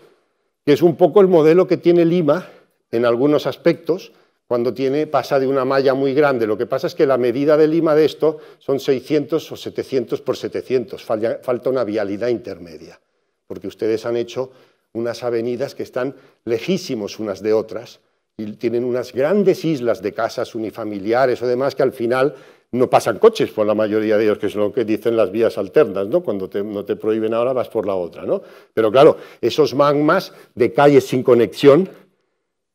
que es un poco el modelo que tiene Lima en algunos aspectos, cuando tiene, pasa de una malla muy grande. Lo que pasa es que la medida de Lima de esto son 600 o 700 por 700, falta una vialidad intermedia, porque ustedes han hecho unas avenidas que están lejísimos unas de otras y tienen unas grandes islas de casas unifamiliares o demás que al final no pasan coches por la mayoría de ellos, que es lo que dicen las vías alternas, ¿no? Cuando no te prohíben ahora vas por la otra, ¿no? Pero claro, esos magmas de calles sin conexión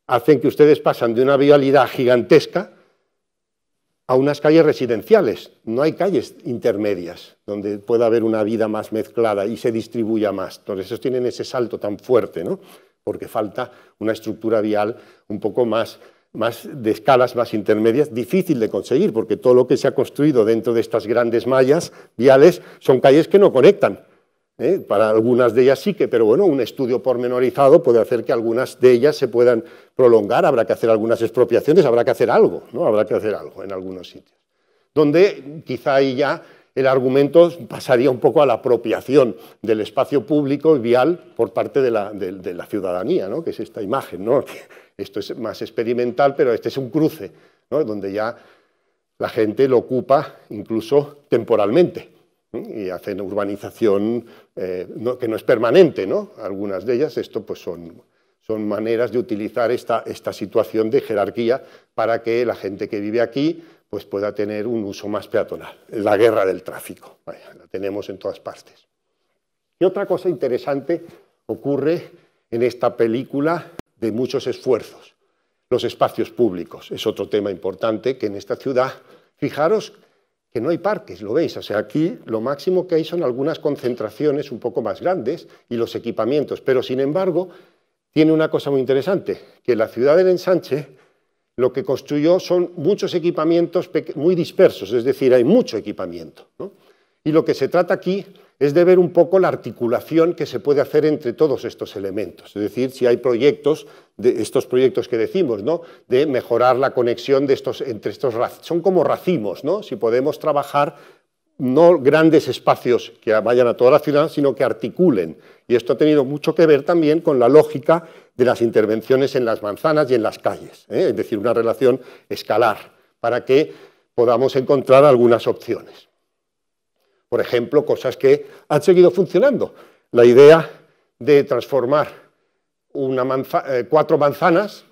hacen que ustedes pasan de una vialidad gigantesca a unas calles residenciales. No hay calles intermedias donde pueda haber una vida más mezclada y se distribuya más. Entonces, esos tienen ese salto tan fuerte, ¿no? porque falta una estructura vial un poco más, más de escalas más intermedias, difícil de conseguir, porque todo lo que se ha construido dentro de estas grandes mallas viales son calles que no conectan ¿eh? Para algunas de ellas sí que, pero bueno, un estudio pormenorizado puede hacer que algunas de ellas se puedan prolongar, habrá que hacer algunas expropiaciones, habrá que hacer algo, ¿no? Habrá que hacer algo en algunos sitios. Donde quizá ahí ya el argumento pasaría un poco a la apropiación del espacio público y vial por parte de la, ciudadanía, que es esta imagen. ¿no? Esto es más experimental, pero este es un cruce, donde ya la gente lo ocupa incluso temporalmente y hacen urbanización eh, no, que no es permanente, ¿no? Algunas de ellas, esto pues son, maneras de utilizar esta, situación de jerarquía para que la gente que vive aquí pues pueda tener un uso más peatonal. la guerra del tráfico, la tenemos en todas partes. Y otra cosa interesante ocurre en esta película de muchos esfuerzos, los espacios públicos. Es otro tema importante que en esta ciudad, fijaros que no hay parques, lo veis. O sea, aquí lo máximo que hay son algunas concentraciones un poco más grandes y los equipamientos. Pero, sin embargo, tiene una cosa muy interesante, que la ciudad del ensanche lo que construyó son muchos equipamientos muy dispersos, es decir, hay mucho equipamiento. Y lo que se trata aquí es de ver un poco la articulación que se puede hacer entre todos estos elementos. Es decir, si hay proyectos, estos proyectos que decimos, ¿no? de mejorar la conexión entre estos racimos, son como racimos, ¿no? si podemos trabajar no grandes espacios que vayan a toda la ciudad, sino que articulen. Y esto ha tenido mucho que ver también con la lógica de las intervenciones en las manzanas y en las calles, ¿eh? es decir, una relación escalar, para que podamos encontrar algunas opciones. Por ejemplo, cosas que han seguido funcionando. La idea de transformar eh, cuatro manzanas,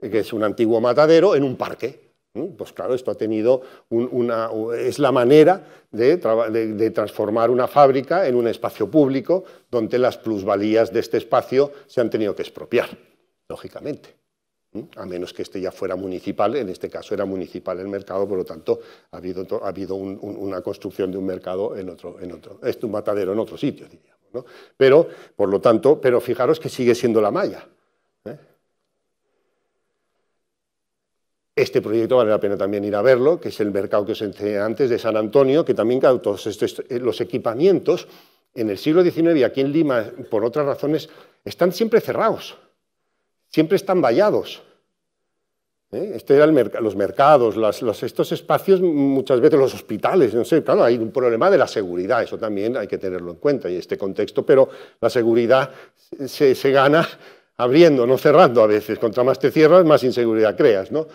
que es un antiguo matadero, en un parque. ¿Mm? Pues claro, esto ha tenido una, es la manera de, transformar una fábrica en un espacio público donde las plusvalías de este espacio se han tenido que expropiar, lógicamente. ¿Mm? a menos que este ya fuera municipal, en este caso era municipal el mercado, por lo tanto ha habido, una construcción de un mercado en otro, en es un matadero en otro sitio, diríamos, Pero, por lo tanto, pero fijaros que sigue siendo la malla. ¿eh? Este proyecto vale la pena también ir a verlo, que es el mercado que os enseñé antes de San Antonio, que también estos, eh, los equipamientos en el siglo XIX y aquí en Lima, por otras razones, están siempre cerrados siempre están vallados. ¿eh? Este era los mercados, estos espacios, muchas veces los hospitales, no sé, claro, hay un problema de la seguridad, eso también hay que tenerlo en cuenta y este contexto, pero la seguridad se, se gana abriendo, no cerrando a veces. Contra más te cierras, más inseguridad creas, ¿no?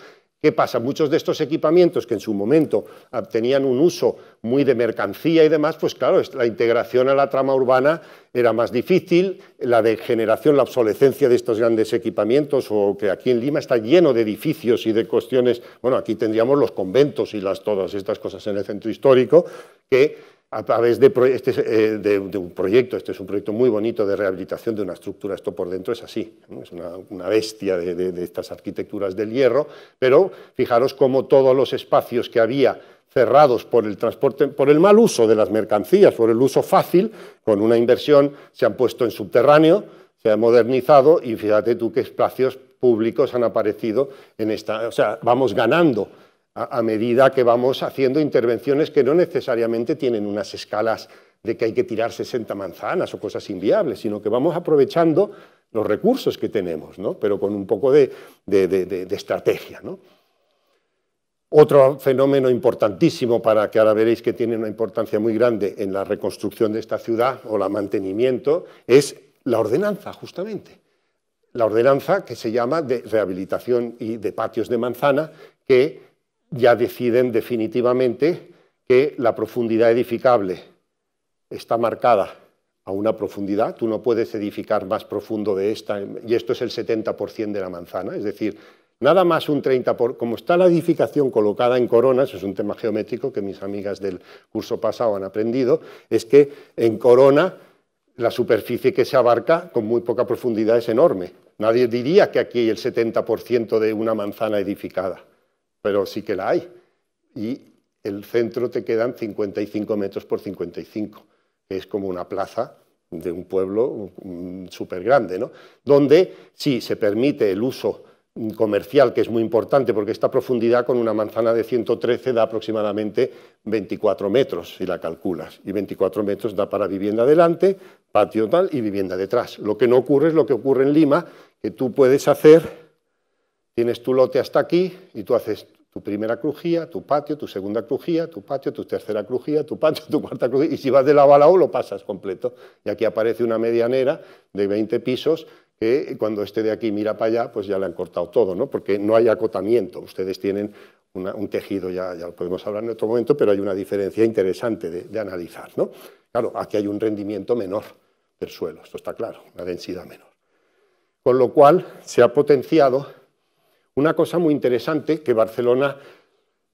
¿Qué pasa? Muchos de estos equipamientos que en su momento ah, tenían un uso muy de mercancía y demás, pues claro, la integración a la trama urbana era más difícil, la degeneración, la obsolescencia de estos grandes equipamientos, o que aquí en Lima está lleno de edificios y de cuestiones, bueno, aquí tendríamos los conventos y las, todas estas cosas en el centro histórico, que a través este eh, de, un proyecto, este es un proyecto muy bonito de rehabilitación de una estructura, esto por dentro es así, es una, bestia de, estas arquitecturas del hierro, pero fijaros cómo todos los espacios que había cerrados por el transporte, por el mal uso de las mercancías, por el uso fácil, con una inversión se han puesto en subterráneo, se ha modernizado y fíjate tú qué espacios públicos han aparecido en esta, o sea, vamos ganando a, medida que vamos haciendo intervenciones que no necesariamente tienen unas escalas de que hay que tirar 60 manzanas o cosas inviables, sino que vamos aprovechando los recursos que tenemos, pero con un poco de, estrategia. Otro fenómeno importantísimo para que ahora veréis que tiene una importancia muy grande en la reconstrucción de esta ciudad o la mantenimiento es la ordenanza, justamente. La ordenanza que se llama de rehabilitación y de patios de manzana, que ya deciden definitivamente que la profundidad edificable está marcada a una profundidad, tú no puedes edificar más profundo de esta, y esto es el 70% de la manzana, es decir, nada más un 30%, como está la edificación colocada en coronas, es un tema geométrico que mis amigas del curso pasado han aprendido, es que en corona la superficie que se abarca con muy poca profundidad es enorme. Nadie diría que aquí hay el 70% de una manzana edificada pero sí que la hay. Y el centro te quedan 55 metros por 55, es como una plaza de un pueblo mm, súper grande, ¿no? donde sí se permite el uso comercial, que es muy importante, porque esta profundidad con una manzana de 113 da aproximadamente 24 metros, si la calculas, y 24 metros da para vivienda delante, patio tal y vivienda detrás. Lo que no ocurre es lo que ocurre en Lima, que tú puedes hacer Tienes tu lote hasta aquí y tú haces tu primera crujía, tu patio, tu segunda crujía, tu patio, tu tercera crujía, tu patio, (laughs) tu cuarta crujía, y si vas de lado a lado lo pasas completo. Y aquí aparece una medianera de 20 pisos que cuando este de aquí mira para allá, pues ya le han cortado todo, ¿no? porque no hay acotamiento. Ustedes tienen un tejido, ya, lo podemos hablar en otro momento, pero hay una diferencia interesante de, de analizar. ¿no? Claro, aquí hay un rendimiento menor del suelo, esto está claro, una densidad menor. Con lo cual se ha potenciado una cosa muy interesante que Barcelona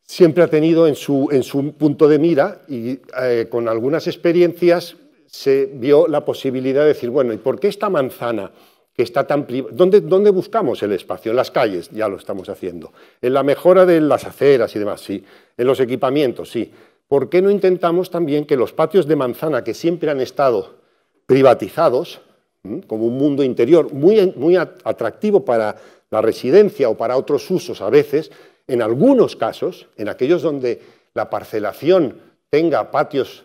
siempre ha tenido en su, en su punto de mira y eh, con algunas experiencias se vio la posibilidad de decir, bueno, ¿y por qué esta manzana que está tan privada? ¿Dónde, buscamos el espacio? En las calles, ya lo estamos haciendo. En la mejora de las aceras y demás, sí. En los equipamientos, sí. ¿Por qué no intentamos también que los patios de manzana que siempre han estado privatizados, como un mundo interior muy, muy atractivo para la residencia o para otros usos a veces, en algunos casos, en aquellos donde la parcelación tenga patios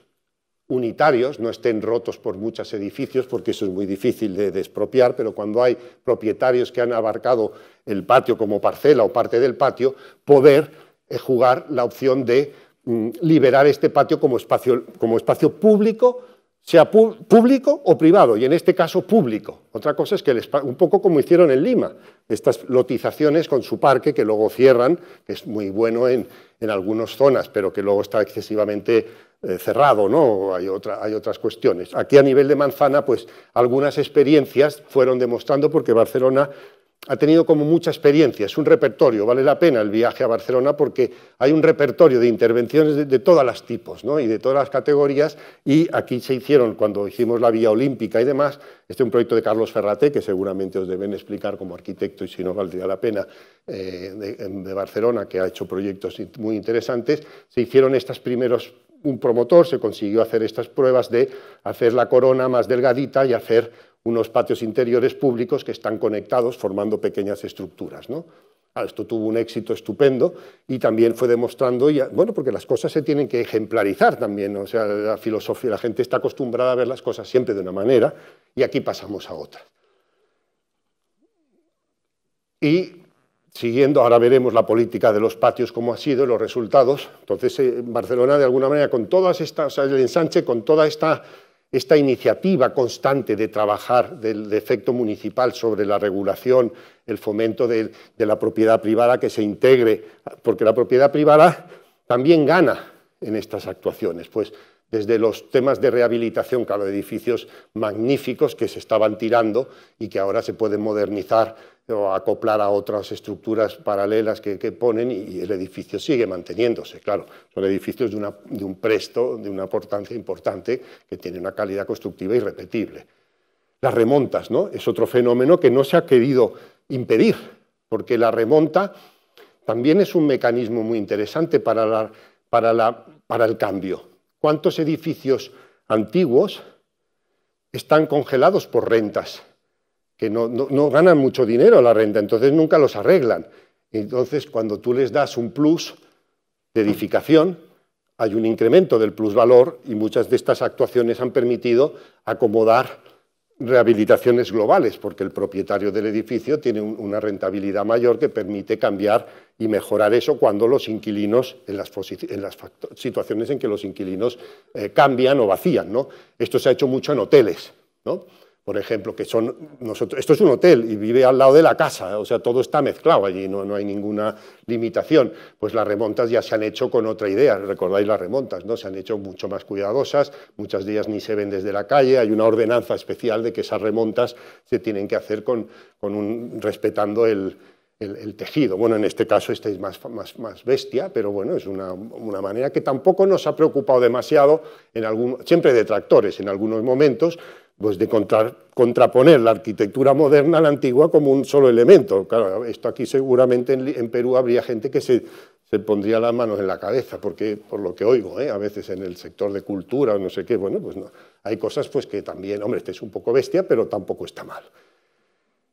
unitarios, no estén rotos por muchos edificios, porque eso es muy difícil de despropiar, pero cuando hay propietarios que han abarcado el patio como parcela o parte del patio, poder eh, jugar la opción de mm, liberar este patio como espacio, como espacio público sea público o privado, y en este caso público. Otra cosa es que un poco como hicieron en Lima, estas lotizaciones con su parque que luego cierran, que es muy bueno en, algunas zonas, pero que luego está excesivamente eh, cerrado, ¿no? Hay, hay otras cuestiones. Aquí a nivel de manzana, pues algunas experiencias fueron demostrando porque Barcelona ha tenido como mucha experiencia, es un repertorio, vale la pena el viaje a Barcelona porque hay un repertorio de intervenciones de, todas las tipos y de todas las categorías y aquí se hicieron cuando hicimos la Vía Olímpica y demás, este es un proyecto de Carlos Ferrate que seguramente os deben explicar como arquitecto y si no valdría la pena eh, de, de Barcelona que ha hecho proyectos muy interesantes, se hicieron estas primeros un promotor se consiguió hacer estas pruebas de hacer la corona más delgadita y hacer unos patios interiores públicos que están conectados formando pequeñas estructuras. ¿no? Ah, esto tuvo un éxito estupendo y también fue demostrando, y, bueno, porque las cosas se tienen que ejemplarizar también, o sea, la filosofía, la gente está acostumbrada a ver las cosas siempre de una manera y aquí pasamos a otra. Y siguiendo, ahora veremos la política de los patios, cómo ha sido, los resultados. Entonces, eh, Barcelona, de alguna manera, con todas estas, o sea, el ensanche, con toda esta esta iniciativa constante de trabajar del defecto municipal sobre la regulación, el fomento de, de, la propiedad privada que se integre, porque la propiedad privada también gana en estas actuaciones. Pues desde los temas de rehabilitación, claro, de edificios magníficos que se estaban tirando y que ahora se pueden modernizar o acoplar a otras estructuras paralelas que, ponen y, el edificio sigue manteniéndose, claro. Son edificios de, de un presto, de una importancia importante, que tiene una calidad constructiva irrepetible. Las remontas, ¿no? Es otro fenómeno que no se ha querido impedir, porque la remonta también es un mecanismo muy interesante para, para el cambio ¿Cuántos edificios antiguos están congelados por rentas? Que no, ganan mucho dinero la renta, entonces nunca los arreglan. Entonces, cuando tú les das un plus de edificación, hay un incremento del plusvalor y muchas de estas actuaciones han permitido acomodar rehabilitaciones globales, porque el propietario del edificio tiene una rentabilidad mayor que permite cambiar y mejorar eso cuando los inquilinos, en las, en las situaciones en que los inquilinos eh, cambian o vacían. ¿no? Esto se ha hecho mucho en hoteles. Por ejemplo, que son nosotros, esto es un hotel y vive al lado de la casa, o sea, todo está mezclado allí, no, no hay ninguna limitación. Pues las remontas ya se han hecho con otra idea, recordáis las remontas, ¿no? Se han hecho mucho más cuidadosas, muchas de ellas ni se ven desde la calle, hay una ordenanza especial de que esas remontas se tienen que hacer con respetando el, el, tejido. Bueno, en este caso estáis más, bestia, pero bueno, es una, manera que tampoco nos ha preocupado demasiado, en algún, siempre detractores en algunos momentos, pues de contraponer la arquitectura moderna a la antigua como un solo elemento. Claro, esto aquí seguramente en, Perú habría gente que se, pondría las manos en la cabeza, porque por lo que oigo, ¿eh? a veces en el sector de cultura o no sé qué, bueno, pues no. Hay cosas pues que también, hombre, este es un poco bestia, pero tampoco está mal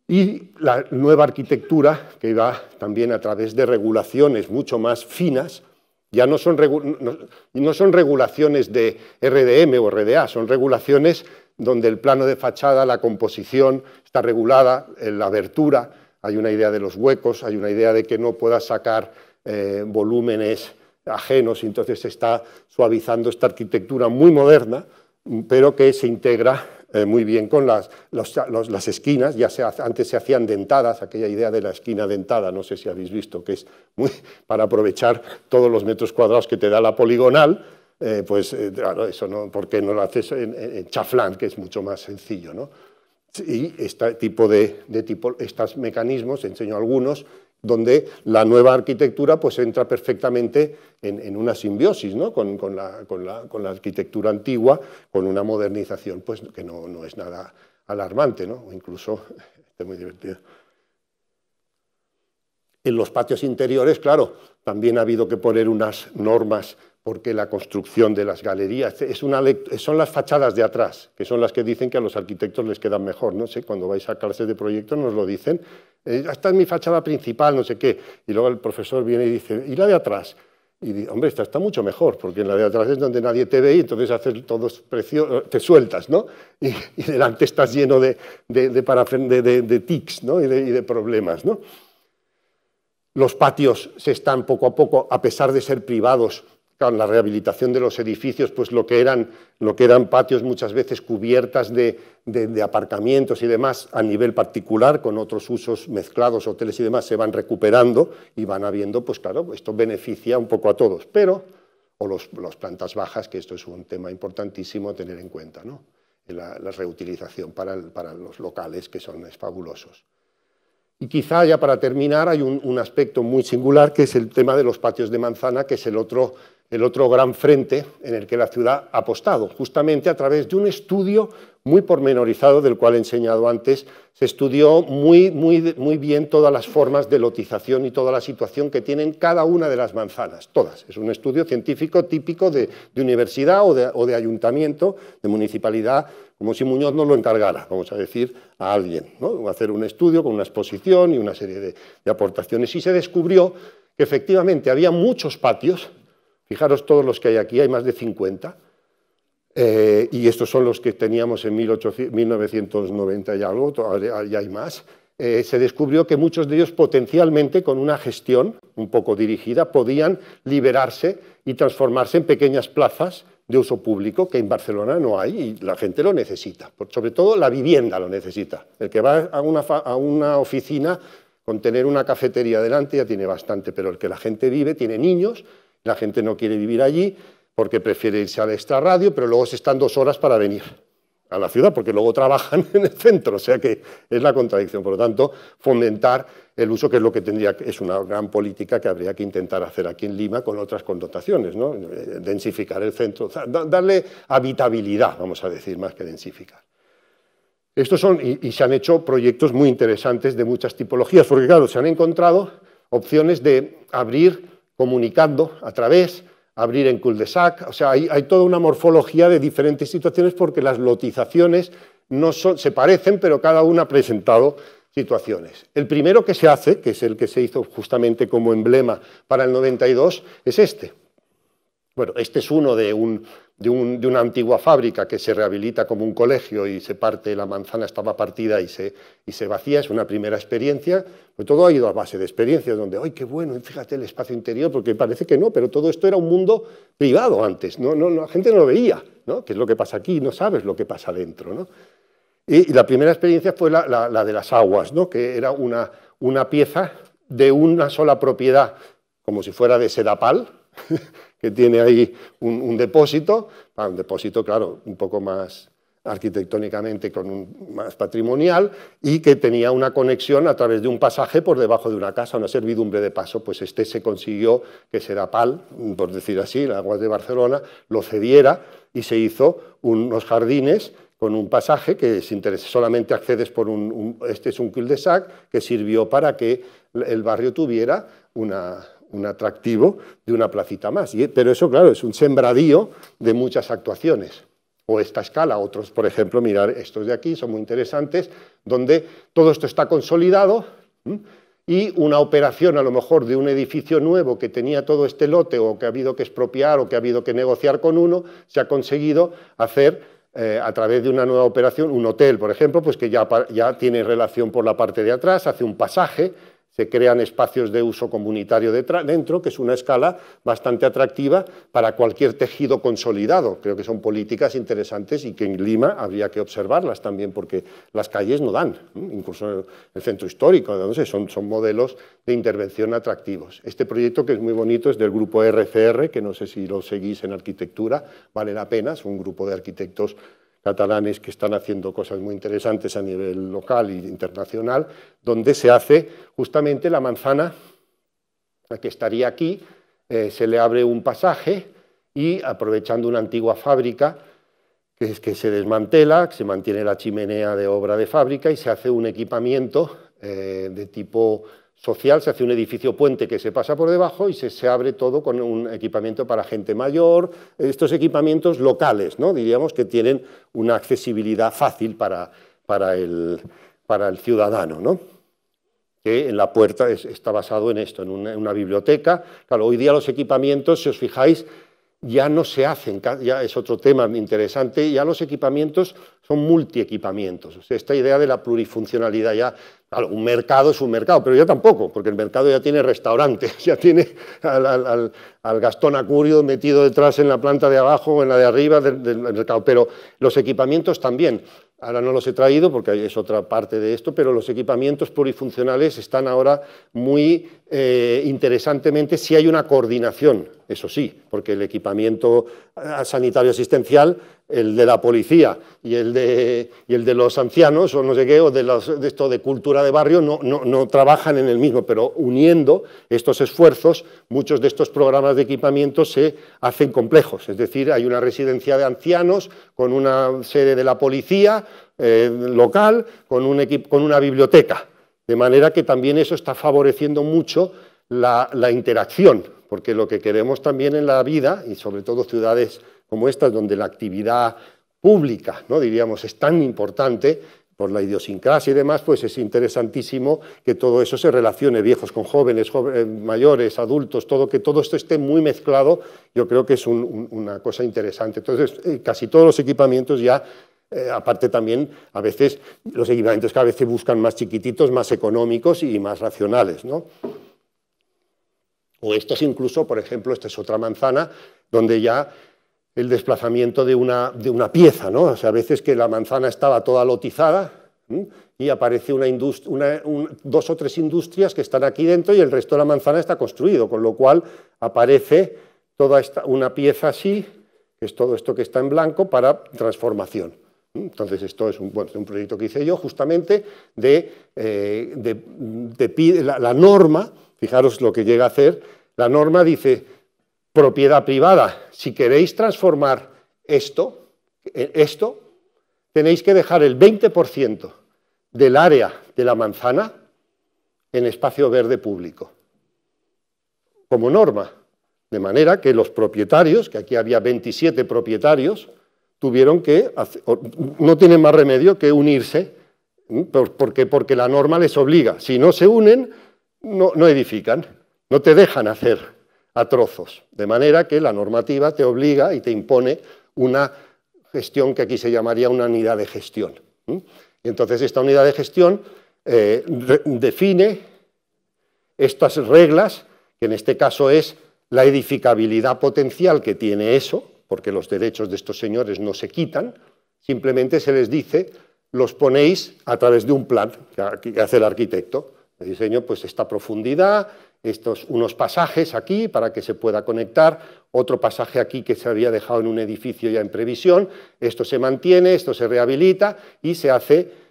y la nueva arquitectura, que va también a través de regulaciones mucho más finas, ya no son, regulaciones de RDM o RDA, son regulaciones donde el plano de fachada, la composición está regulada, la abertura, hay una idea de los huecos, hay una idea de que no puedas sacar eh, volúmenes ajenos, entonces se está suavizando esta arquitectura muy moderna, pero que se integra eh, muy bien con las, esquinas, ya antes se hacían dentadas, aquella idea de la esquina dentada, no sé si habéis visto, que es muy, (laughs) para aprovechar todos los metros cuadrados que te da la poligonal, eh, pues eh, claro, eso no, ¿por no lo haces en, chaflán, que es mucho más sencillo? Y este tipo de, de tipo, estos mecanismos, enseño algunos, donde la nueva arquitectura pues, entra perfectamente en, una simbiosis ¿no? con, la, arquitectura antigua, con una modernización pues, que no, es nada alarmante, ¿no? o incluso (laughs) es este, muy divertido. En los patios interiores, claro, también ha habido que poner unas normas porque la construcción de las galerías, es una, son las fachadas de atrás, que son las que dicen que a los arquitectos les quedan mejor, no sé, cuando vais a clases de proyecto nos lo dicen, eh, ah, esta es mi fachada principal, no sé qué, y luego el profesor viene y dice, ¿y la de atrás? Y dice, hombre, esta está mucho mejor, porque en la de atrás es donde nadie te ve y entonces haces todos eh, te sueltas, ¿no? Y, delante estás lleno de, de, tics y, de problemas, Los patios se están poco a poco, a pesar de ser privados, la rehabilitación de los edificios, pues lo que eran, lo que eran patios muchas veces cubiertas de, aparcamientos y demás a nivel particular, con otros usos mezclados, hoteles y demás, se van recuperando y van habiendo, pues claro, esto beneficia un poco a todos, pero, o las plantas bajas, que esto es un tema importantísimo a tener en cuenta, ¿no? la, reutilización para, los locales, que son fabulosos. Y quizá ya para terminar hay un, un aspecto muy singular, que es el tema de los patios de manzana, que es el otro el otro gran frente en el que la ciudad ha apostado, justamente a través de un estudio muy pormenorizado del cual he enseñado antes. Se estudió muy, bien todas las formas de lotización y toda la situación que tienen cada una de las manzanas, todas. Es un estudio científico típico de, universidad o de, ayuntamiento, de municipalidad, como si Muñoz no lo encargara, vamos a decir, a alguien. ¿no? Hacer un estudio con una exposición y una serie de aportaciones. Y se descubrió que efectivamente había muchos patios Fijaros todos los que hay aquí, hay más de 50. Eh, y estos son los que teníamos en 1990 y algo, ya hay más. Eh, se descubrió que muchos de ellos potencialmente con una gestión un poco dirigida podían liberarse y transformarse en pequeñas plazas de uso público que en Barcelona no hay y la gente lo necesita. Sobre todo la vivienda lo necesita. El que va a una, a una oficina con tener una cafetería delante ya tiene bastante, pero el que la gente vive tiene niños la gente no quiere vivir allí porque prefiere irse al extrarradio, pero luego se están dos horas para venir a la ciudad, porque luego trabajan (laughs) en el centro, o sea que es la contradicción. Por lo tanto, fomentar el uso, que es lo que tendría, es una gran política que habría que intentar hacer aquí en Lima con otras connotaciones, ¿no? densificar el centro, darle habitabilidad, vamos a decir, más que densificar. Estos son, y, y se han hecho proyectos muy interesantes de muchas tipologías, porque claro, se han encontrado opciones de abrir comunicando a través, abrir en cul-de-sac. O sea, hay, toda una morfología de diferentes situaciones porque las lotizaciones no se parecen, pero cada una ha presentado situaciones. El primero que se hace, que es el que se hizo justamente como emblema para el 92, es este. Bueno, este es uno de un de, una antigua fábrica que se rehabilita como un colegio y se parte, la manzana estaba partida y se, vacía, es una primera experiencia, pues todo ha ido a base de experiencias donde, ¡ay, qué bueno! Fíjate el espacio interior, porque parece que no, pero todo esto era un mundo privado antes, no, no, la gente no lo veía, ¿no? que es lo que pasa aquí, no sabes lo que pasa adentro. ¿no? Y, la primera experiencia fue la, de las aguas, ¿no? que era una, una pieza de una sola propiedad, como si fuera de sedapal, (laughs) que tiene ahí un, depósito, un depósito, claro, un poco más arquitectónicamente con más patrimonial y que tenía una conexión a través de un pasaje por debajo de una casa, una servidumbre de paso, pues este se consiguió que Serapal, por decir así, el Aguas de Barcelona, lo cediera y se hizo unos jardines con un pasaje que solamente accedes por un, un, este es un cul-de-sac que sirvió para que el barrio tuviera una, un atractivo de una placita más. Y, pero eso, claro, es un sembradío de muchas actuaciones. O esta escala, otros, por ejemplo, mirar estos de aquí, son muy interesantes, donde todo esto está consolidado y una operación a lo mejor de un edificio nuevo que tenía todo este lote o que ha habido que expropiar o que ha habido que negociar con uno, se ha conseguido hacer eh, a través de una nueva operación, un hotel, por ejemplo, pues que ya, ya tiene relación por la parte de atrás, hace un pasaje, se crean espacios de uso comunitario dentro, que es una escala bastante atractiva para cualquier tejido consolidado. Creo que son políticas interesantes y que en Lima habría que observarlas también, porque las calles no dan, incluso en el centro histórico, son, son modelos de intervención atractivos. Este proyecto, que es muy bonito, es del grupo RCR, que no sé si lo seguís en arquitectura, vale la pena, es un grupo de arquitectos catalanes que están haciendo cosas muy interesantes a nivel local e internacional, donde se hace justamente la manzana, que estaría aquí, eh, se le abre un pasaje y aprovechando una antigua fábrica, que, es que se desmantela, se mantiene la chimenea de obra de fábrica y se hace un equipamiento eh, de tipo social se hace un edificio puente que se pasa por debajo y se, abre todo con un equipamiento para gente mayor, estos equipamientos locales, ¿no? diríamos que tienen una accesibilidad fácil para, el, ciudadano. ¿no? que en la puerta está basado en esto, en una, biblioteca. Claro, hoy día los equipamientos, si os fijáis, ya no se hacen, ya es otro tema interesante, ya los equipamientos son multiequipamientos. sea, esta idea de la plurifuncionalidad ya, un mercado es un mercado, pero ya tampoco, porque el mercado ya tiene restaurantes, (laughs) ya tiene al, Gastón Acurio metido detrás en la planta de abajo, o en la de arriba del, mercado, pero los equipamientos también. Ahora no los he traído porque es otra parte de esto, pero los equipamientos plurifuncionales están ahora muy eh, interesantemente si hay una coordinación eso sí, porque el equipamiento eh, sanitario asistencial, el de la policía y el de, los ancianos o no sé qué, o de, los, esto de cultura de barrio, no, trabajan en el mismo, pero uniendo estos esfuerzos, muchos de estos programas de equipamiento se hacen complejos, es decir, hay una residencia de ancianos con una sede de la policía eh, local, con, con una biblioteca, de manera que también eso está favoreciendo mucho la interacción porque lo que queremos también en la vida, y sobre todo ciudades como estas, donde la actividad pública, ¿no? diríamos, es tan importante, por la idiosincrasia y demás, pues es interesantísimo que todo eso se relacione, viejos con jóvenes, eh, mayores, adultos, todo, que todo esto esté muy mezclado, yo creo que es una cosa interesante. Entonces, eh, casi todos los equipamientos ya eh, aparte también, a veces, los equipamientos que a veces buscan más chiquititos, más económicos y más racionales. ¿no? O esto es incluso, por ejemplo, esta es otra manzana donde ya el desplazamiento de una, pieza, ¿no? O sea, a veces que la manzana estaba toda lotizada y aparece una, dos o tres industrias que están aquí dentro y el resto de la manzana está construido, con lo cual aparece toda esta, una pieza así, que es todo esto que está en blanco, para transformación. Entonces, esto es un, proyecto que hice yo justamente de, eh, la norma Fijaros lo que llega a hacer. La norma dice, propiedad privada, si queréis transformar esto, e, esto tenéis que dejar el 20% del área de la manzana en espacio verde público, como norma. De manera que los propietarios, que aquí había 27 propietarios, tuvieron que, no tienen más remedio que unirse, porque la norma les obliga. Si no se unen, no, edifican, no te dejan hacer a trozos, de manera que la normativa te obliga y te impone una gestión que aquí se llamaría una unidad de gestión. entonces esta unidad de gestión eh, define estas reglas, que en este caso es la edificabilidad potencial que tiene eso, porque los derechos de estos señores no se quitan, simplemente se les dice, los ponéis a través de un plan que hace el arquitecto diseño pues esta profundidad, estos unos pasajes aquí para que se pueda conectar, otro pasaje aquí que se había dejado en un edificio ya en previsión, esto se mantiene, esto se rehabilita y se hace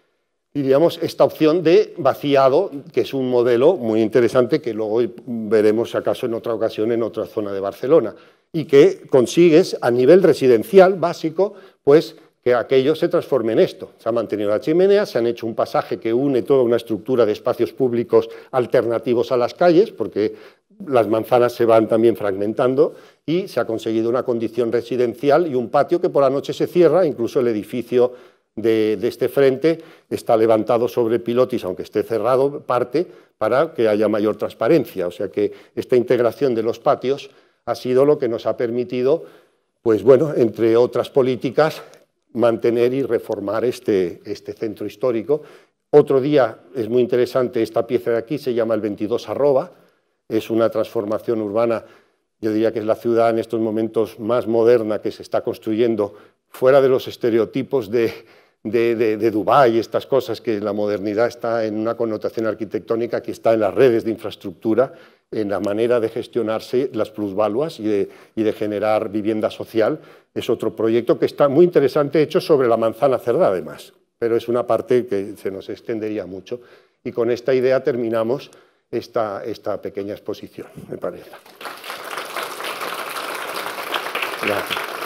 diríamos esta opción de vaciado, que es un modelo muy interesante que luego veremos acaso en otra ocasión en otra zona de Barcelona y que consigues a nivel residencial básico pues que aquello se transforme en esto. Se ha mantenido la chimenea, se han hecho un pasaje que une toda una estructura de espacios públicos alternativos a las calles, porque las manzanas se van también fragmentando, y se ha conseguido una condición residencial y un patio que por la noche se cierra, incluso el edificio de, de, este frente está levantado sobre pilotis, aunque esté cerrado, parte para que haya mayor transparencia. O sea que esta integración de los patios ha sido lo que nos ha permitido, pues bueno, entre otras políticas, mantener y reformar este, este, centro histórico. Otro día es muy interesante esta pieza de aquí, se llama el 22 arroba, es una transformación urbana, yo diría que es la ciudad en estos momentos más moderna que se está construyendo fuera de los estereotipos de, de, de, de Dubái, estas cosas que la modernidad está en una connotación arquitectónica que está en las redes de infraestructura en la manera de gestionarse las plusvaluas y de, generar vivienda social. Es otro proyecto que está muy interesante, hecho sobre la manzana cerda, además, pero es una parte que se nos extendería mucho. Y con esta idea terminamos esta, esta pequeña exposición, me parece. Gracias.